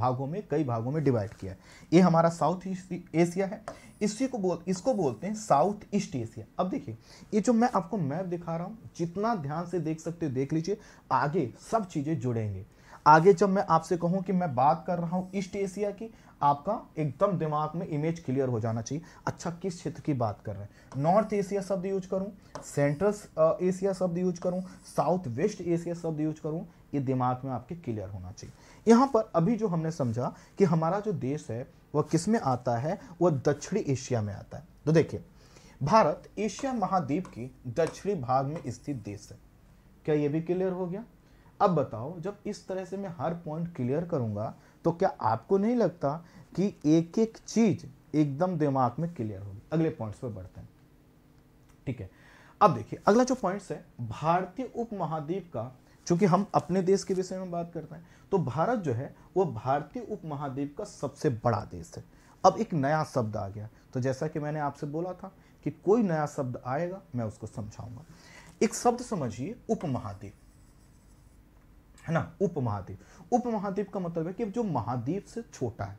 भागों में कई भागों में डिवाइड किया है ये हमारा साउथ ईस्ट एशिया है इसी को बोल इसको बोलते हैं साउथ ईस्ट एशिया अब देखिए ये जो मैं आपको मैप दिखा रहा हूँ जितना ध्यान से देख सकते हो देख लीजिए आगे सब चीज़ें जुड़ेंगे आगे जब मैं आपसे कहूँ कि मैं बात कर रहा हूँ ईस्ट एशिया की आपका एकदम दिमाग में इमेज क्लियर हो जाना चाहिए अच्छा किस क्षेत्र की बात कर रहे हैं नॉर्थ एशिया शब्द यूज करूं सेंट्रल एशिया शब्द यूज करूं साउथ वेस्ट एशिया शब्द यूज करूं ये दिमाग में आपके क्लियर होना चाहिए यहाँ पर अभी जो हमने समझा कि हमारा जो देश है वह किस में आता है वह दक्षिणी एशिया में आता है तो देखिए भारत एशिया महाद्वीप की दक्षिणी भाग में स्थित देश है क्या यह भी क्लियर हो गया अब बताओ जब इस तरह से मैं हर पॉइंट क्लियर करूंगा तो क्या आपको नहीं लगता कि एक एक चीज एकदम दिमाग में क्लियर होगी अगले पॉइंट्स पर बढ़ते हैं ठीक है अब देखिए अगला जो पॉइंट्स है भारतीय उपमहाद्वीप का चूंकि हम अपने देश के विषय में बात करते हैं तो भारत जो है वो भारतीय उपमहाद्वीप का सबसे बड़ा देश है अब एक नया शब्द आ गया तो जैसा कि मैंने आपसे बोला था कि कोई नया शब्द आएगा मैं उसको समझाऊंगा एक शब्द समझिए उपमहाद्वीप है ना उप महाद्वीप उप महाद्वीप का मतलब है कि जो महाद्वीप से छोटा है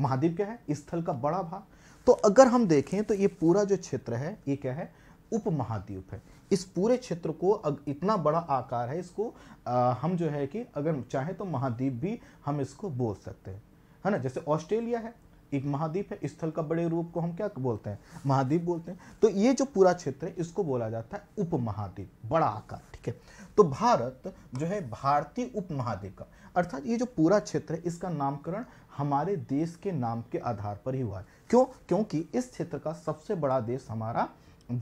महाद्वीप क्या है स्थल का बड़ा भाग तो अगर हम देखें तो ये पूरा जो क्षेत्र है ये क्या है उप महाद्वीप है इस पूरे क्षेत्र को अग, इतना बड़ा आकार है इसको आ, हम जो है कि अगर चाहे तो महाद्वीप भी हम इसको बोल सकते हैं है ना जैसे ऑस्ट्रेलिया है एक महाद्वीप है स्थल का बड़े रूप को हम क्या बोलते हैं महाद्वीप बोलते हैं तो ये जो पूरा क्षेत्र है इसको बोला जाता है उप बड़ा आकार ठीक है तो भारत जो है भारतीय उप का अर्थात ये जो पूरा क्षेत्र है इसका नामकरण हमारे देश के नाम के आधार पर ही हुआ है क्यों क्योंकि इस क्षेत्र का सबसे बड़ा देश हमारा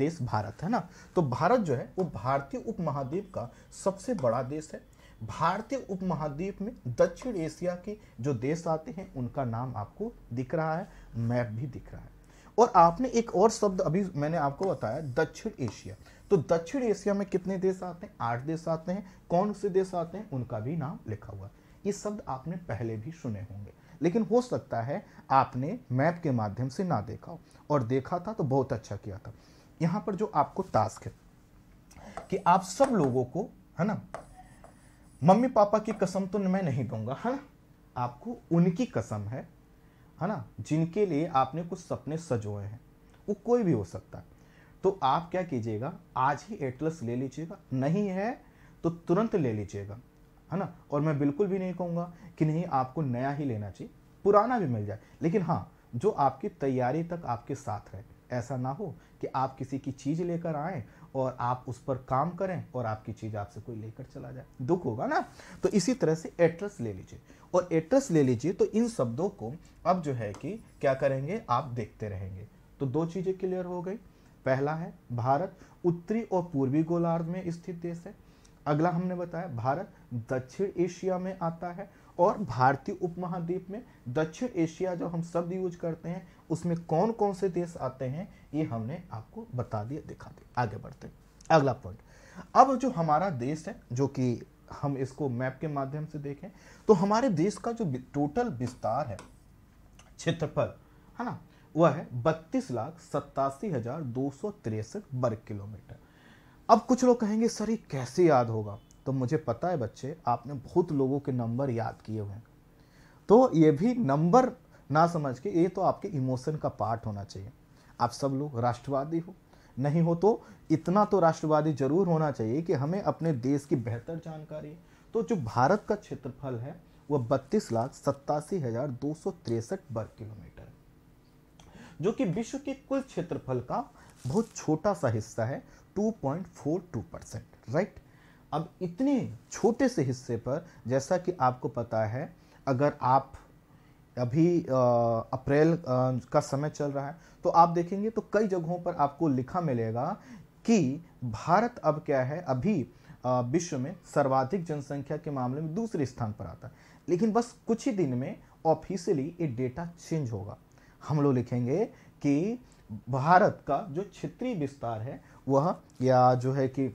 देश भारत है ना तो भारत जो है वो भारतीय उपमहाद्वीप का सबसे बड़ा देश है भारतीय उपमहाद्वीप में दक्षिण एशिया के जो देश आते हैं उनका नाम आपको दिख रहा है मैप भी दिख रहा है और आपने एक और शब्द अभी मैंने आपको बताया दक्षिण एशिया तो दक्षिण एशिया में कितने देश आते हैं आठ देश आते हैं कौन से देश आते हैं उनका भी नाम लिखा हुआ ये शब्द आपने पहले भी सुने होंगे लेकिन हो सकता है आपने मैप के माध्यम से ना देखा हो और देखा था तो बहुत अच्छा किया था यहाँ पर जो आपको टास्क है कि आप सब लोगों को है ना मम्मी पापा की कसम तो मैं नहीं दूंगा है हाँ? ना आपको उनकी कसम है है ना जिनके लिए आपने कुछ सपने सजोए हैं वो कोई भी हो सकता है तो आप क्या कीजिएगा आज ही एटलस ले लीजिएगा नहीं है तो तुरंत ले लीजिएगा है ना और मैं बिल्कुल भी नहीं कहूँगा कि नहीं आपको नया ही लेना चाहिए पुराना भी मिल जाए लेकिन हाँ जो आपकी तैयारी तक आपके साथ रहे ऐसा ना हो कि आप किसी की चीज़ लेकर आएँ और आप उस पर काम करें और आपकी चीज़ आपसे कोई लेकर चला जाए दुख होगा ना तो इसी तरह से एड्रेस ले लीजिए और एड्रेस ले लीजिए तो इन शब्दों को अब जो है कि क्या करेंगे आप देखते रहेंगे तो दो चीज़ें क्लियर हो गई पहला है भारत उत्तरी और पूर्वी गोलार्ध में स्थित देश है अगला हमने बताया भारत दक्षिण एशिया में आता है और भारतीय उपमहाद्वीप में दक्षिण एशिया जो हम शब्द यूज करते हैं उसमें कौन कौन से देश आते हैं ये हमने आपको बता दिया दिखा दिया आगे बढ़ते हैं अगला पॉइंट अब जो हमारा देश है जो कि हम इसको मैप के माध्यम से देखें तो हमारे देश का जो टोटल विस्तार है क्षेत्रफल है ना वह है बत्तीस लाख सत्तासी हजार दो सौ तिरसठ वर्ग किलोमीटर अब कुछ लोग कहेंगे सर ये कैसे याद होगा तो मुझे पता है बच्चे आपने बहुत लोगों के नंबर याद किए हुए हैं तो ये भी नंबर ना समझ के ये तो आपके इमोशन का पार्ट होना चाहिए आप सब लोग राष्ट्रवादी हो नहीं हो तो इतना तो राष्ट्रवादी जरूर होना चाहिए कि हमें अपने देश की बेहतर जानकारी तो जो भारत का क्षेत्रफल है वह बत्तीस लाख सत्तासी हज़ार दो सौ तिरसठ वर्ग किलोमीटर जो कि विश्व के कुल क्षेत्रफल का बहुत छोटा सा हिस्सा है 2.42 परसेंट राइट अब इतने छोटे से हिस्से पर जैसा कि आपको पता है अगर आप अभी अप्रैल का समय चल रहा है तो आप देखेंगे तो कई जगहों पर आपको लिखा मिलेगा कि भारत अब क्या है अभी विश्व में सर्वाधिक जनसंख्या के मामले में दूसरे स्थान पर आता है लेकिन बस कुछ ही दिन में ऑफिशियली ये डेटा चेंज होगा हम लोग लिखेंगे कि भारत का जो क्षेत्रीय विस्तार है वह या जो है कि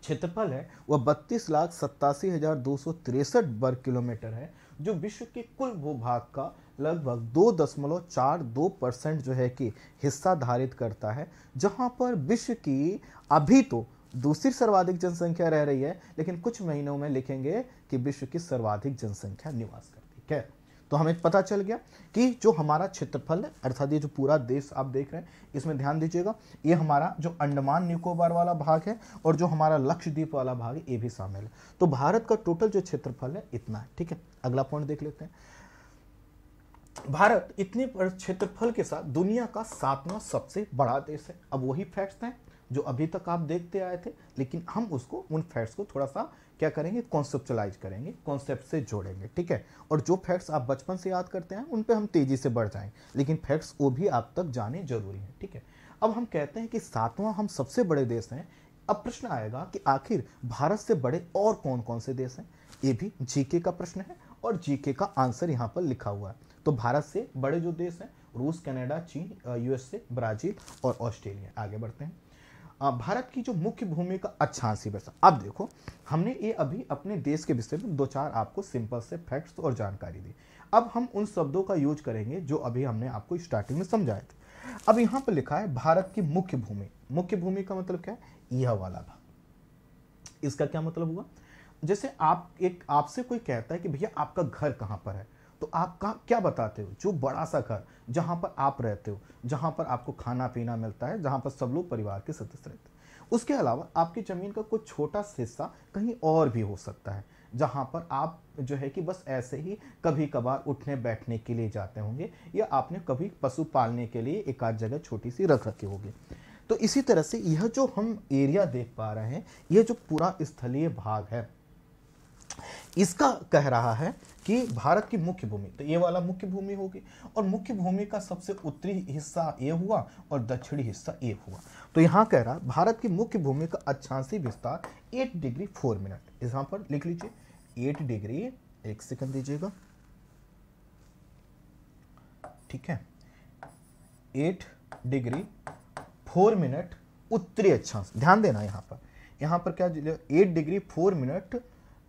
क्षेत्रफल है वह बत्तीस लाख सत्तासी हज़ार दो सौ तिरसठ वर्ग किलोमीटर है जो विश्व के कुल भूभाग का लगभग दो दशमलव चार दो परसेंट जो है कि हिस्सा धारित करता है जहां पर विश्व की अभी तो दूसरी सर्वाधिक जनसंख्या रह रही है लेकिन कुछ महीनों में लिखेंगे कि विश्व की सर्वाधिक जनसंख्या निवास करती है तो हमें पता चल गया कि जो हमारा क्षेत्रफल है अर्थात ये जो पूरा देश आप देख रहे हैं इसमें ध्यान दीजिएगा ये हमारा जो अंडमान निकोबार वाला भाग है और जो हमारा लक्षद्वीप वाला भाग है ये भी शामिल है तो भारत का टोटल जो क्षेत्रफल है इतना है ठीक है अगला पॉइंट देख लेते हैं भारत इतने क्षेत्रफल के साथ दुनिया का सातवां सबसे बड़ा देश है अब वही फैक्ट्स हैं जो अभी तक आप देखते आए थे लेकिन हम उसको उन फैक्ट्स को थोड़ा सा क्या करेंगे कॉन्सेप्चुलाइज करेंगे कॉन्सेप्ट से जोड़ेंगे ठीक है और जो फैक्ट्स आप बचपन से याद करते हैं उन पर हम तेज़ी से बढ़ जाएंगे लेकिन फैक्ट्स वो भी आप तक जाने जरूरी हैं ठीक है अब हम कहते हैं कि सातवां हम सबसे बड़े देश हैं अब प्रश्न आएगा कि आखिर भारत से बड़े और कौन कौन से देश हैं ये भी जीके का प्रश्न है और जीके का आंसर यहाँ पर लिखा हुआ है तो भारत से बड़े जो देश हैं रूस कनाडा चीन यूएसए ब्राज़ील और ऑस्ट्रेलिया आगे बढ़ते हैं भारत की जो मुख्य भूमिका अच्छासी बरसा अब देखो हमने ये अभी अपने देश के विषय में दो चार आपको सिंपल से फैक्ट्स और जानकारी दी अब हम उन शब्दों का यूज करेंगे जो अभी हमने आपको स्टार्टिंग में समझाए थे अब यहाँ पर लिखा है भारत की मुख्य भूमि मुख्य भूमि का मतलब क्या है यह वाला भाग इसका क्या मतलब हुआ जैसे आप एक आपसे कोई कहता है कि भैया आपका घर कहाँ पर है तो आप कहाँ क्या बताते हो जो बड़ा सा घर जहाँ पर आप रहते हो जहाँ पर आपको खाना पीना मिलता है जहाँ पर सब लोग परिवार के सदस्य रहते हैं उसके अलावा आपकी ज़मीन का कुछ छोटा हिस्सा कहीं और भी हो सकता है जहाँ पर आप जो है कि बस ऐसे ही कभी कभार उठने बैठने के लिए जाते होंगे या आपने कभी पशु पालने के लिए एक आध जगह छोटी सी रख रखी होगी तो इसी तरह से यह जो हम एरिया देख पा रहे हैं यह जो पूरा स्थलीय भाग है इसका कह रहा है कि भारत की मुख्य भूमि तो ये वाला मुख्य भूमि होगी और मुख्य भूमि का सबसे उत्तरी हिस्सा ये हुआ और दक्षिणी हिस्सा ये हुआ तो यहाँ कह रहा भारत की मुख्य भूमि का अच्छासी विस्तार एट डिग्री फोर मिनट यहाँ पर लिख लीजिए एट डिग्री एक सेकंड दीजिएगा ठीक है एट डिग्री फोर मिनट उत्तरी अच्छा ध्यान देना यहाँ पर यहाँ पर क्या एट डिग्री फोर मिनट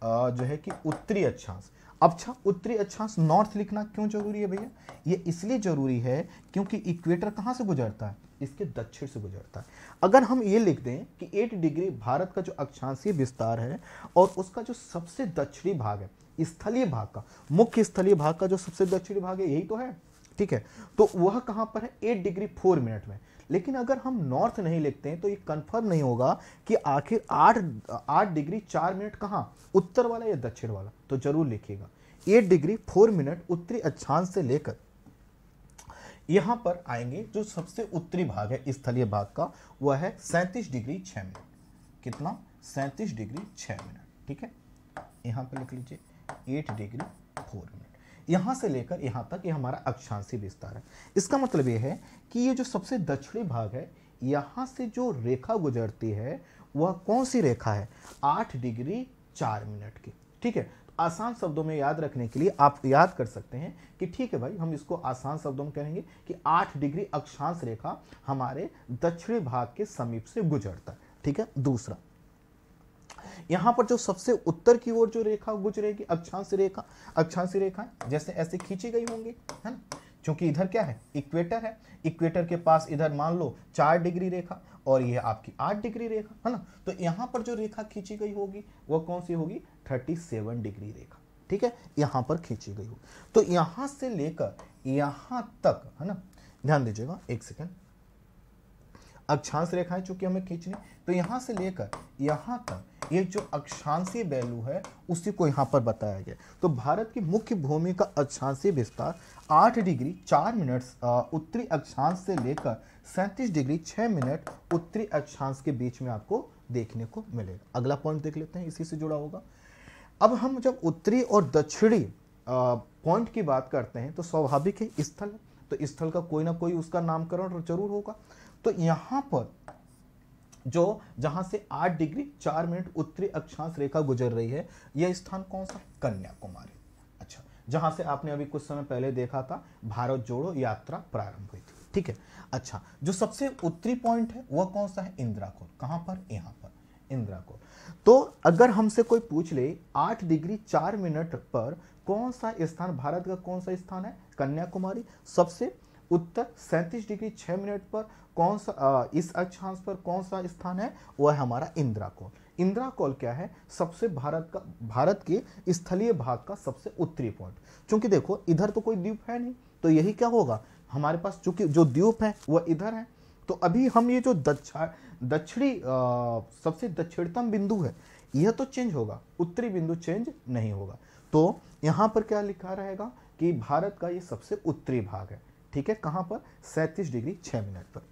जो है कि उत्तरी अक्षांश अच्छा उत्तरी अक्षांश नॉर्थ लिखना क्यों जरूरी है भैया ये इसलिए जरूरी है क्योंकि इक्वेटर कहाँ से गुजरता है इसके दक्षिण से गुजरता है अगर हम ये लिख दें कि एट डिग्री भारत का जो अक्षांशीय विस्तार है और उसका जो सबसे दक्षिणी भाग है स्थलीय भाग का मुख्य स्थलीय भाग का जो सबसे दक्षिणी भाग है यही तो है ठीक है तो वह कहाँ पर है एट डिग्री फोर मिनट में लेकिन अगर हम नॉर्थ नहीं लिखते हैं तो ये कन्फर्म नहीं होगा कि आखिर आठ आठ डिग्री चार मिनट कहाँ उत्तर वाला या दक्षिण वाला तो जरूर लिखिएगा एट डिग्री फोर मिनट उत्तरी अच्छांश से लेकर यहाँ पर आएंगे जो सबसे उत्तरी भाग है स्थलीय भाग का वह है सैंतीस डिग्री छः मिनट कितना सैंतीस डिग्री छः मिनट ठीक है यहाँ पर लिख लीजिए एट डिग्री फोर मिनट यहाँ से लेकर यहाँ तक ये यह हमारा अक्षांशी विस्तार है इसका मतलब ये है कि ये जो सबसे दक्षिणी भाग है यहाँ से जो रेखा गुजरती है वह कौन सी रेखा है आठ डिग्री चार मिनट की ठीक है तो आसान शब्दों में याद रखने के लिए आप याद कर सकते हैं कि ठीक है भाई हम इसको आसान शब्दों में कहेंगे कि आठ डिग्री अक्षांश रेखा हमारे दक्षिणी भाग के समीप से गुजरता है ठीक है दूसरा यहाँ पर जो सबसे उत्तर की ओर जो रेखा गुजरेगी अक्षांश रेखा अक्षांश रेखा जैसे ऐसे खींची गई होंगी है ना क्योंकि इधर क्या है इक्वेटर है इक्वेटर के पास इधर मान लो चार डिग्री रेखा और ये आपकी आठ डिग्री रेखा है ना तो यहाँ पर जो रेखा खींची गई होगी वह कौन सी होगी थर्टी सेवन डिग्री रेखा ठीक है यहाँ पर खींची गई होगी तो यहाँ से लेकर यहाँ तक है ना ध्यान दीजिएगा एक सेकेंड अक्षांश रेखाएं चूंकि हमें खींचनी तो यहाँ से लेकर यहाँ तक ये जो अक्षांशी वैल्यू है उसी को यहाँ पर बताया गया तो भारत की मुख्य भूमि का अक्षांशी विस्तार आठ डिग्री चार मिनट उत्तरी अक्षांश से लेकर सैंतीस डिग्री छः मिनट उत्तरी अक्षांश के बीच में आपको देखने को मिलेगा अगला पॉइंट देख लेते हैं इसी से जुड़ा होगा अब हम जब उत्तरी और दक्षिणी पॉइंट की बात करते हैं तो स्वाभाविक है स्थल तो स्थल का कोई ना कोई उसका नामकरण जरूर होगा तो यहां पर जो जहां से आठ डिग्री चार मिनट उत्तरी अक्षांश रेखा गुजर रही है यह स्थान कौन सा कन्याकुमारी अच्छा जहां से आपने अभी कुछ समय पहले देखा था भारत जोड़ो यात्रा प्रारंभ हुई थी ठीक है अच्छा जो सबसे उत्तरी पॉइंट है वह कौन सा है इंदिरा इंदिराकोट कहां पर यहां पर इंदिरा इंदिराकोट तो अगर हमसे कोई पूछ ले आठ डिग्री चार मिनट पर कौन सा स्थान भारत का कौन सा स्थान है कन्याकुमारी सबसे उत्तर सैंतीस डिग्री छह मिनट पर कौन सा इस अक्षांश पर कौन सा स्थान है वह है हमारा इंदिरा कौल इंदिरा कौल क्या है सबसे भारत का भारत के स्थलीय भाग का सबसे उत्तरी पॉइंट क्योंकि देखो इधर तो कोई द्वीप है नहीं तो यही क्या होगा हमारे पास चूंकि जो द्वीप है वह इधर है तो अभी हम ये जो दक्षा दक्षिणी सबसे दक्षिणतम बिंदु है यह तो चेंज होगा उत्तरी बिंदु चेंज नहीं होगा तो यहाँ पर क्या लिखा रहेगा कि भारत का ये सबसे उत्तरी भाग है ठीक है कहाँ पर सैंतीस डिग्री छः मिनट पर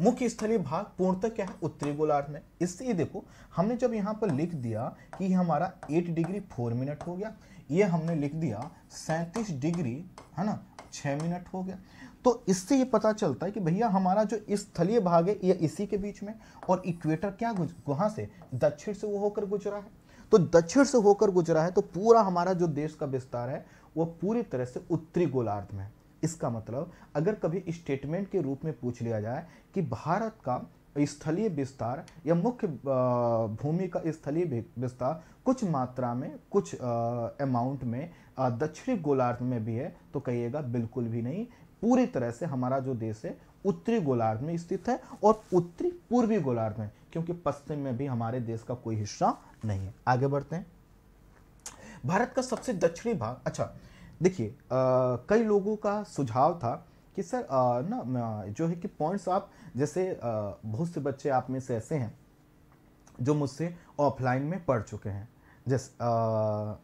मुख्य स्थलीय भाग पूर्णतः क्या है उत्तरी गोलार्ध में इससे देखो हमने जब यहाँ पर लिख दिया कि हमारा एट डिग्री फोर मिनट हो गया ये हमने लिख दिया सैंतीस डिग्री है ना छः मिनट हो गया तो इससे ये पता चलता है कि भैया हमारा जो स्थलीय भाग है ये इसी के बीच में और इक्वेटर क्या वहाँ से दक्षिण से वो होकर गुजरा है तो दक्षिण से होकर गुजरा है तो पूरा हमारा जो देश का विस्तार है वो पूरी तरह से उत्तरी गोलार्ध में है इसका मतलब अगर कभी स्टेटमेंट के रूप में पूछ लिया जाए कि भारत का स्थलीय विस्तार या मुख्य भूमि का स्थलीय विस्तार कुछ मात्रा में कुछ अमाउंट में दक्षिणी गोलार्ध में भी है तो कहिएगा बिल्कुल भी नहीं पूरी तरह से हमारा जो देश है उत्तरी गोलार्ध में स्थित है और उत्तरी पूर्वी गोलार्ध में क्योंकि पश्चिम में भी हमारे देश का कोई हिस्सा नहीं है आगे बढ़ते हैं भारत का सबसे दक्षिणी भाग अच्छा देखिए कई लोगों का सुझाव था कि सर आ, ना जो है कि पॉइंट्स आप जैसे बहुत से बच्चे आप में से ऐसे हैं जो मुझसे ऑफलाइन में पढ़ चुके हैं जैसे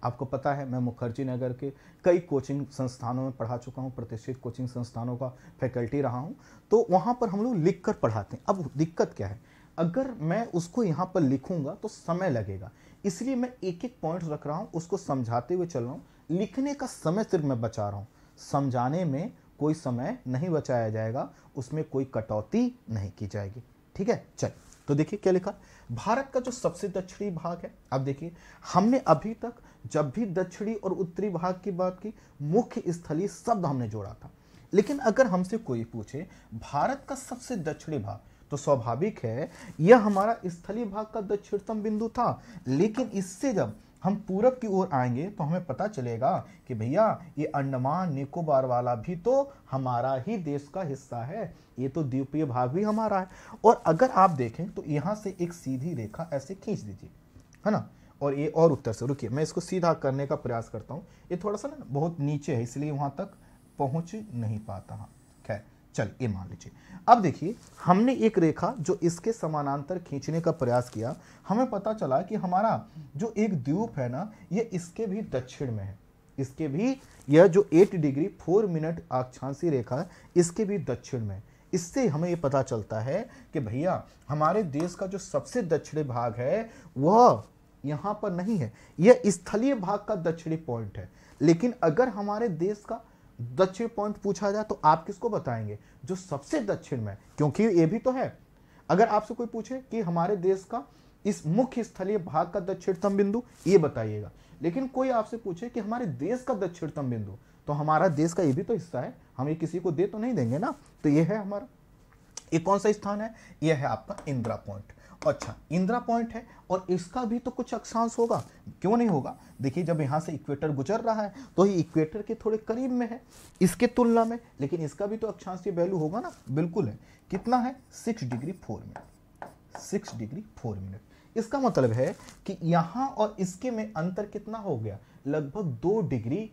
आपको पता है मैं मुखर्जी नगर के कई कोचिंग संस्थानों में पढ़ा चुका हूँ प्रतिष्ठित कोचिंग संस्थानों का फैकल्टी रहा हूँ तो वहाँ पर हम लोग लिख कर पढ़ाते हैं अब दिक्कत क्या है अगर मैं उसको यहाँ पर लिखूँगा तो समय लगेगा इसलिए मैं एक एक पॉइंट रख रहा हूँ उसको समझाते हुए चल रहा हूँ लिखने का समय सिर्फ मैं बचा रहा हूँ समझाने में कोई समय नहीं बचाया जाएगा उसमें कोई कटौती नहीं की जाएगी ठीक है चल तो देखिए क्या लिखा भारत का जो सबसे दक्षिणी भाग है अब देखिए हमने अभी तक जब भी दक्षिणी और उत्तरी भाग की बात की मुख्य स्थली शब्द हमने जोड़ा था लेकिन अगर हमसे कोई पूछे भारत का सबसे दक्षिणी भाग तो स्वाभाविक है यह हमारा स्थली भाग का दक्षिणतम बिंदु था लेकिन इससे जब हम पूरब की ओर आएंगे तो हमें पता चलेगा कि भैया ये अंडमान निकोबार वाला भी तो हमारा ही देश का हिस्सा है ये तो द्वीपीय भाग भी हमारा है और अगर आप देखें तो यहाँ से एक सीधी रेखा ऐसे खींच दीजिए है ना और ये और उत्तर से रुकिए मैं इसको सीधा करने का प्रयास करता हूँ ये थोड़ा सा ना बहुत नीचे है इसलिए वहाँ तक पहुँच नहीं पाता हाँ चलिए ये मान लीजिए अब देखिए हमने एक रेखा जो इसके समानांतर खींचने का प्रयास किया हमें पता चला कि हमारा जो एक द्वीप है ना ये इसके भी दक्षिण में है इसके भी यह जो 8 डिग्री 4 मिनट आक्षांसी रेखा है इसके भी दक्षिण में इससे हमें ये पता चलता है कि भैया हमारे देश का जो सबसे दक्षिणी भाग है वह यहाँ पर नहीं है यह स्थलीय भाग का दक्षिणी पॉइंट है लेकिन अगर हमारे देश का दक्षिण पॉइंट पूछा जाए तो आप किसको बताएंगे जो सबसे दक्षिण में क्योंकि ये भी तो है अगर आपसे कोई पूछे कि हमारे देश का इस मुख्य स्थलीय भाग का दक्षिणतम बिंदु ये बताइएगा लेकिन कोई आपसे पूछे कि हमारे देश का दक्षिणतम बिंदु तो हमारा देश का ये भी तो हिस्सा है हम ये किसी को दे तो नहीं देंगे ना तो ये है हमारा ये कौन सा स्थान है यह है आपका इंदिरा पॉइंट अच्छा इंदिरा पॉइंट है और इसका भी तो कुछ अक्षांश होगा क्यों नहीं होगा देखिए जब यहाँ से इक्वेटर गुजर रहा है तो ये इक्वेटर के थोड़े करीब में है इसके तुलना में लेकिन इसका भी तो अक्षांशीय वैल्यू होगा ना बिल्कुल है कितना है six degree four minute six degree four minute इसका मतलब है कि यहाँ और इसके में अंतर कितना हो गया लगभग दो डिग्री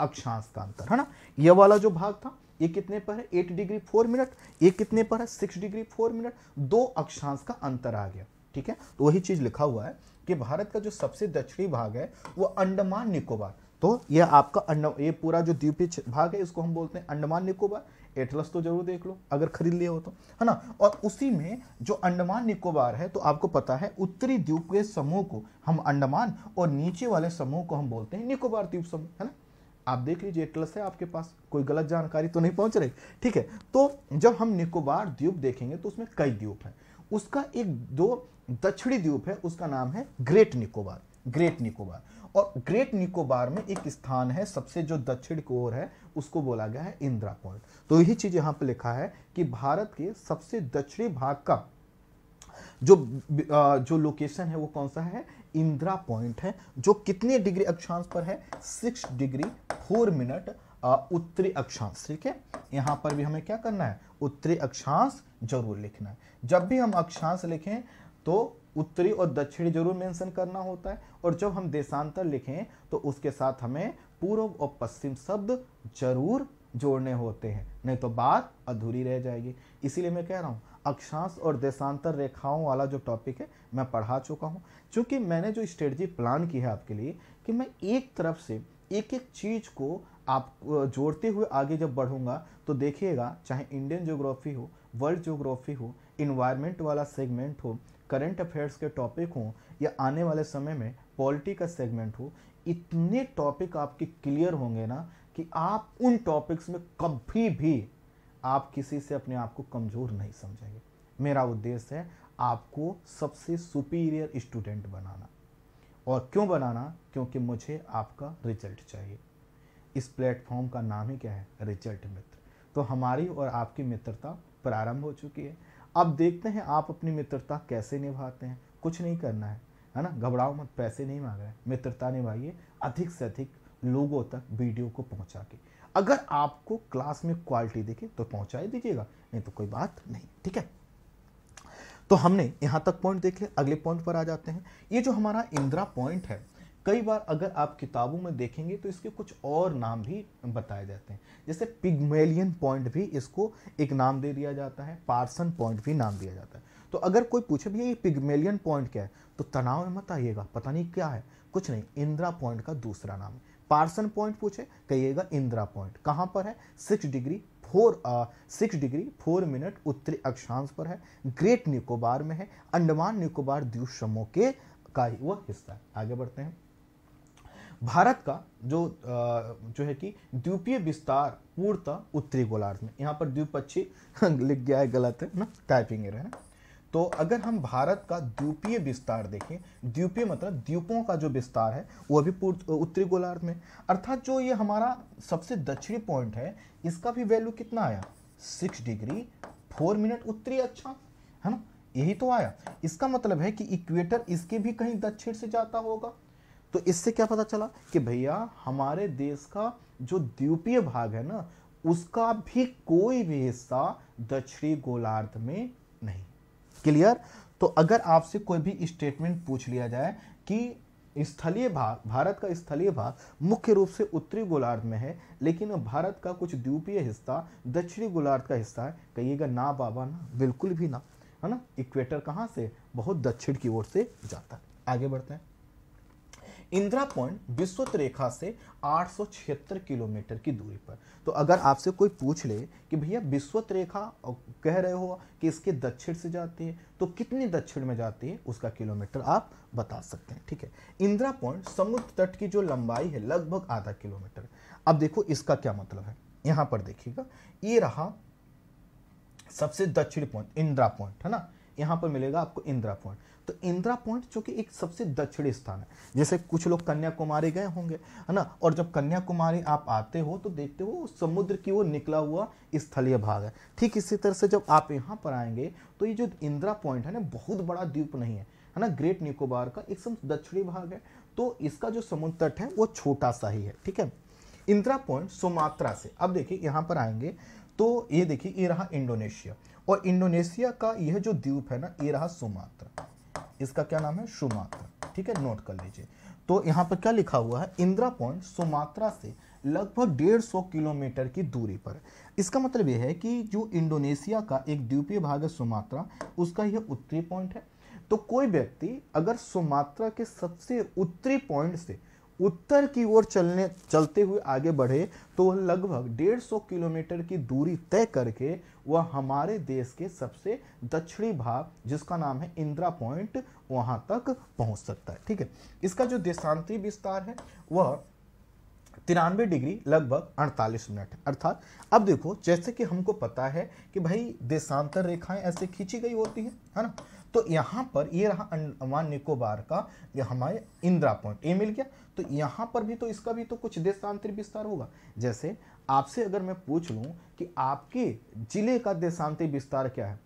अक्षांश का अंतर है ना यह वाला जो भाग था ये कितने पर है एट डिग्री फोर मिनट ये कितने पर है सिक्स डिग्री फोर मिनट दो अक्षांश का अंतर आ गया ठीक है तो वही चीज़ लिखा हुआ है कि भारत का जो सबसे दक्षिणी भाग है वो अंडमान निकोबार तो ये आपका अंड ये पूरा जो द्वीपीय भाग है इसको हम बोलते हैं अंडमान निकोबार एटलस तो जरूर देख लो अगर खरीद लिया हो तो है ना और उसी में जो अंडमान निकोबार है तो आपको पता है उत्तरी द्वीप के समूह को हम अंडमान और नीचे वाले समूह को हम बोलते हैं निकोबार द्वीप समूह है ना आप देख लीजिए एटलस है आपके पास कोई गलत जानकारी तो नहीं पहुंच रही ठीक है तो जब हम निकोबार द्वीप देखेंगे तो उसमें कई द्वीप हैं उसका एक दो दक्षिणी द्वीप है उसका नाम है ग्रेट निकोबार ग्रेट निकोबार और ग्रेट निकोबार में एक स्थान है सबसे जो दक्षिण की ओर है उसको बोला गया है इंदिरा पॉइंट तो यही चीज़ यहां पर लिखा है कि भारत के सबसे दक्षिणी भाग का जो जो लोकेशन है वो कौन सा है इंदिरा पॉइंट है जो कितने डिग्री अक्षांश पर है सिक्स डिग्री फोर मिनट उत्तरी अक्षांश ठीक है यहाँ पर भी हमें क्या करना है उत्तरी अक्षांश जरूर लिखना है जब भी हम अक्षांश लिखें तो उत्तरी और दक्षिणी जरूर मेंशन करना होता है और जब हम देशांतर लिखें तो उसके साथ हमें पूर्व और पश्चिम शब्द जरूर जोड़ने होते हैं नहीं तो बात अधूरी रह जाएगी इसीलिए मैं कह रहा हूँ अक्षांश और देशांतर रेखाओं वाला जो टॉपिक है मैं पढ़ा चुका हूँ क्योंकि मैंने जो स्ट्रेटजी प्लान की है आपके लिए कि मैं एक तरफ से एक एक चीज़ को आप जोड़ते हुए आगे जब बढ़ूँगा तो देखिएगा चाहे इंडियन ज्योग्राफी हो वर्ल्ड ज्योग्राफी हो इन्वायरमेंट वाला सेगमेंट हो करंट अफेयर्स के टॉपिक हों या आने वाले समय में पॉलिटी का सेगमेंट हो इतने टॉपिक आपके क्लियर होंगे ना कि आप उन टॉपिक्स में कभी भी आप किसी से अपने आप को कमज़ोर नहीं समझेंगे मेरा उद्देश्य है आपको सबसे सुपीरियर स्टूडेंट बनाना और क्यों बनाना क्योंकि मुझे आपका रिजल्ट चाहिए इस प्लेटफॉर्म का नाम ही क्या है रिजल्ट मित्र तो हमारी और आपकी मित्रता प्रारंभ हो चुकी है अब देखते हैं आप अपनी मित्रता कैसे निभाते हैं कुछ नहीं करना है है ना घबराओ मत पैसे नहीं मांग रहे मित्रता निभाइए अधिक से अधिक लोगों तक वीडियो को पहुंचा के अगर आपको क्लास में क्वालिटी देखे तो पहुंचाई दीजिएगा नहीं तो कोई बात नहीं ठीक है तो हमने यहां तक पॉइंट देख लिया अगले पॉइंट पर आ जाते हैं ये जो हमारा इंदिरा पॉइंट है कई बार अगर आप किताबों में देखेंगे तो इसके कुछ और नाम भी बताए जाते हैं जैसे पिगमेलियन पॉइंट भी इसको एक नाम दे दिया जाता है पार्सन पॉइंट भी नाम दिया जाता है तो अगर कोई पूछे भैया ये पिगमेलियन पॉइंट क्या है तो तनाव में मत आइएगा पता नहीं क्या है कुछ नहीं इंदिरा पॉइंट का दूसरा नाम है पार्सन पॉइंट पूछे कहिएगा इंदिरा पॉइंट कहाँ पर है six degree four six degree four minute उत्तरी अक्षांश पर है ग्रेट निकोबार में है अंडमान निकोबार द्वीप समूह के का ही वह हिस्सा है आगे बढ़ते हैं भारत का जो जो है कि द्वीपीय विस्तार पूर्णतः उत्तरी गोलार्ध में यहाँ पर द्वीप पक्षी लिख गया है गलत है ना टाइपिंग है ना तो अगर हम भारत का द्वीपीय विस्तार देखें द्वीपीय मतलब द्वीपों का जो विस्तार है वो अभी उत्तरी गोलार्ध में अर्थात जो ये हमारा सबसे दक्षिणी पॉइंट है इसका भी वैल्यू कितना आया सिक्स डिग्री फोर मिनट उत्तरी अच्छा है ना यही तो आया इसका मतलब है कि इक्वेटर इसके भी कहीं दक्षिण से जाता होगा तो इससे क्या पता चला कि भैया हमारे देश का जो द्वीपीय भाग है ना उसका भी कोई भी हिस्सा दक्षिणी गोलार्ध में नहीं क्लियर तो अगर आपसे कोई भी स्टेटमेंट पूछ लिया जाए कि स्थलीय भाग भारत का स्थलीय भाग मुख्य रूप से उत्तरी गोलार्ध में है लेकिन भारत का कुछ द्वीपीय हिस्सा दक्षिणी गोलार्ध का हिस्सा है कहिएगा ना बाबा ना बिल्कुल भी ना है ना इक्वेटर कहाँ से बहुत दक्षिण की ओर से जाता है आगे बढ़ते हैं इंदिरा पॉइंट विश्वत रेखा से आठ किलोमीटर की दूरी पर तो अगर आपसे कोई पूछ ले कि भैया विश्वत रेखा कह रहे हो कि इसके दक्षिण से जाती है तो कितनी दक्षिण में जाती है उसका किलोमीटर आप बता सकते हैं ठीक है इंदिरा पॉइंट समुद्र तट की जो लंबाई है लगभग आधा किलोमीटर अब देखो इसका क्या मतलब है यहां पर देखिएगा ये रहा सबसे दक्षिण पॉइंट इंदिरा पॉइंट है ना यहां पर मिलेगा आपको इंदिरा पॉइंट तो इंदिरा पॉइंट जो कि एक सबसे दक्षिणी स्थान है जैसे कुछ लोग कन्याकुमारी गए होंगे है ना और जब कन्याकुमारी आप आते हो तो देखते हो समुद्र की वो निकला हुआ स्थलीय भाग है ठीक इसी तरह से जब आप यहाँ पर आएंगे तो ये जो इंदिरा पॉइंट है ना बहुत बड़ा द्वीप नहीं है है ना ग्रेट निकोबार का एक दक्षिणी भाग है तो इसका जो समुद्र तट है वो छोटा सा ही है ठीक है इंदिरा पॉइंट सुमात्रा से अब देखिए यहाँ पर आएंगे तो ये देखिए ये रहा इंडोनेशिया और इंडोनेशिया का यह जो द्वीप है ना ये रहा सुमात्रा इसका क्या नाम है सुमात्रा ठीक है नोट कर लीजिए तो यहाँ पर क्या लिखा हुआ है इंदिरा पॉइंट सुमात्रा से लगभग डेढ़ सौ किलोमीटर की दूरी पर इसका मतलब यह है कि जो इंडोनेशिया का एक द्वीपीय भाग है सुमात्रा उसका यह उत्तरी पॉइंट है तो कोई व्यक्ति अगर सुमात्रा के सबसे उत्तरी पॉइंट से उत्तर की ओर चलने चलते हुए आगे बढ़े तो वह लगभग डेढ़ सौ किलोमीटर की दूरी तय करके वह हमारे देश के सबसे दक्षिणी भाग जिसका नाम है इंदिरा पॉइंट वहां तक पहुंच सकता है ठीक है इसका जो देशांतरी विस्तार है वह तिरानवे डिग्री लगभग 48 मिनट अर्थात अब देखो जैसे कि हमको पता है कि भाई देशांतर रेखाएं ऐसे खींची गई होती है है ना तो यहाँ पर ये रहा अंडमान निकोबार का ये हमारे इंदिरा पॉइंट ये मिल गया तो यहाँ पर भी तो इसका भी तो कुछ देशांतरित विस्तार होगा जैसे आपसे अगर मैं पूछ लूँ कि आपके ज़िले का देशांतरित विस्तार क्या है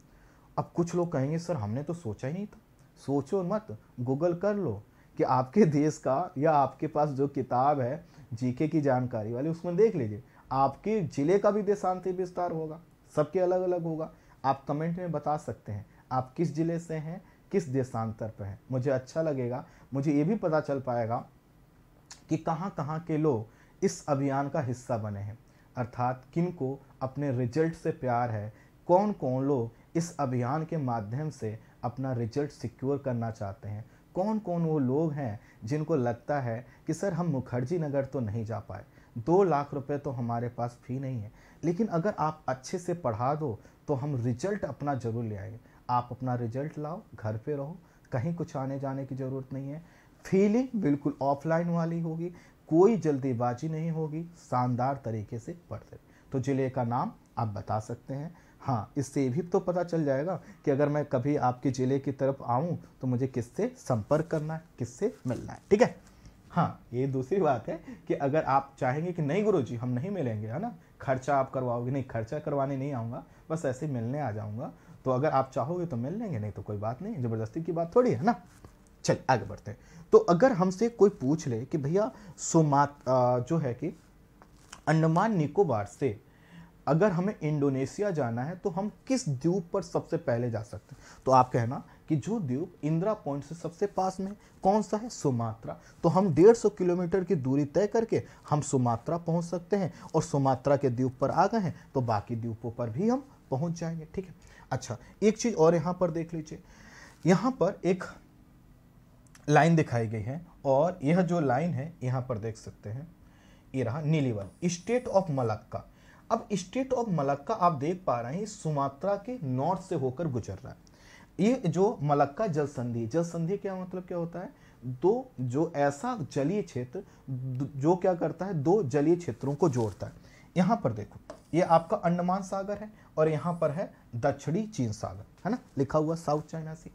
अब कुछ लोग कहेंगे सर हमने तो सोचा ही नहीं था सोचो मत गूगल कर लो कि आपके देश का या आपके पास जो किताब है जीके की जानकारी वाली उसमें देख लीजिए आपके ज़िले का भी देशांतरिक विस्तार होगा सबके अलग अलग होगा आप कमेंट में बता सकते हैं आप किस ज़िले से हैं किस देशांतर पर हैं मुझे अच्छा लगेगा मुझे ये भी पता चल पाएगा कि कहाँ कहाँ के लोग इस अभियान का हिस्सा बने हैं अर्थात किन को अपने रिजल्ट से प्यार है कौन कौन लोग इस अभियान के माध्यम से अपना रिजल्ट सिक्योर करना चाहते हैं कौन कौन वो लोग हैं जिनको लगता है कि सर हम मुखर्जी नगर तो नहीं जा पाए दो लाख रुपए तो हमारे पास फी नहीं है लेकिन अगर आप अच्छे से पढ़ा दो तो हम रिजल्ट अपना ज़रूर ले आएंगे आप अपना रिजल्ट लाओ घर पे रहो कहीं कुछ आने जाने की ज़रूरत नहीं है फीलिंग बिल्कुल ऑफलाइन वाली होगी कोई जल्दीबाजी नहीं होगी शानदार तरीके से पढ़ते तो ज़िले का नाम आप बता सकते हैं हाँ इससे भी तो पता चल जाएगा कि अगर मैं कभी आपके ज़िले की तरफ आऊँ तो मुझे किससे संपर्क करना है किससे मिलना है ठीक है हाँ ये दूसरी बात है कि अगर आप चाहेंगे कि नहीं जी हम नहीं मिलेंगे है ना खर्चा आप करवाओगे नहीं खर्चा करवाने नहीं आऊँगा बस ऐसे मिलने आ जाऊँगा तो अगर आप चाहोगे तो मिल लेंगे नहीं तो कोई बात नहीं ज़बरदस्ती की बात थोड़ी है ना चलिए आगे बढ़ते हैं तो अगर हमसे कोई पूछ ले कि भैया सोमात जो है कि अंडमान निकोबार से अगर हमें इंडोनेशिया जाना है तो हम किस द्वीप पर सबसे पहले जा सकते हैं तो आप कहना कि जो द्वीप इंदिरा पॉइंट से सबसे पास में कौन सा है सुमात्रा तो हम 150 किलोमीटर की दूरी तय करके हम सुमात्रा पहुंच सकते हैं और सुमात्रा के द्वीप पर आ गए हैं तो बाकी द्वीपों पर भी हम पहुंच जाएंगे ठीक है अच्छा एक चीज़ और यहाँ पर देख लीजिए यहां पर एक लाइन दिखाई गई है और यह जो लाइन है यहाँ पर देख सकते हैं ये रहा नीली स्टेट ऑफ मलक्का अब स्टेट ऑफ मलक्का आप देख पा रहे हैं सुमात्रा के नॉर्थ से होकर गुजर रहा है ये जो मलक्का जल संधि जल संधि क्या मतलब क्या होता है दो जो ऐसा जलीय क्षेत्र जो क्या करता है दो जलीय क्षेत्रों को जोड़ता है यहां पर देखो ये आपका अंडमान सागर है और यहां पर है दक्षिणी चीन सागर है ना लिखा हुआ साउथ चाइना सी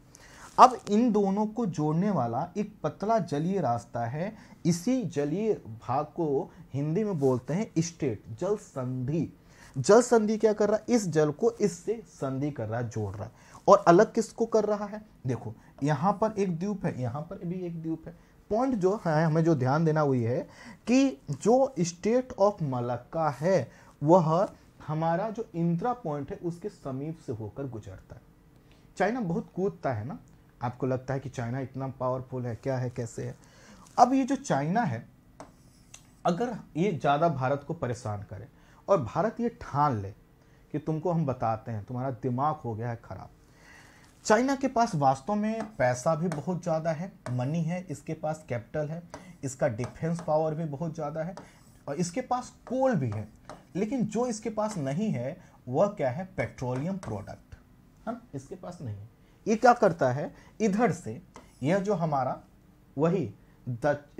अब इन दोनों को जोड़ने वाला एक पतला जलीय रास्ता है इसी जलीय भाग को हिंदी में बोलते हैं स्टेट जल संधि जल संधि क्या कर रहा है इस जल को इससे संधि कर रहा है जोड़ रहा है और अलग किसको कर रहा है देखो यहां पर एक द्वीप है यहां पर भी एक द्वीप है पॉइंट जो है हमें जो ध्यान देना हुई है कि जो स्टेट ऑफ मलक्का है वह हमारा जो इंदिरा पॉइंट है उसके समीप से होकर गुजरता है चाइना बहुत कूदता है ना आपको लगता है कि चाइना इतना पावरफुल है क्या है कैसे है अब ये जो चाइना है अगर ये ज़्यादा भारत को परेशान करे और भारत ये ठान ले कि तुमको हम बताते हैं तुम्हारा दिमाग हो गया है ख़राब चाइना के पास वास्तव में पैसा भी बहुत ज़्यादा है मनी है इसके पास कैपिटल है इसका डिफेंस पावर भी बहुत ज़्यादा है और इसके पास कोल भी है लेकिन जो इसके पास नहीं है वह क्या है पेट्रोलियम प्रोडक्ट हम इसके पास नहीं है ये क्या करता है इधर से यह जो हमारा वही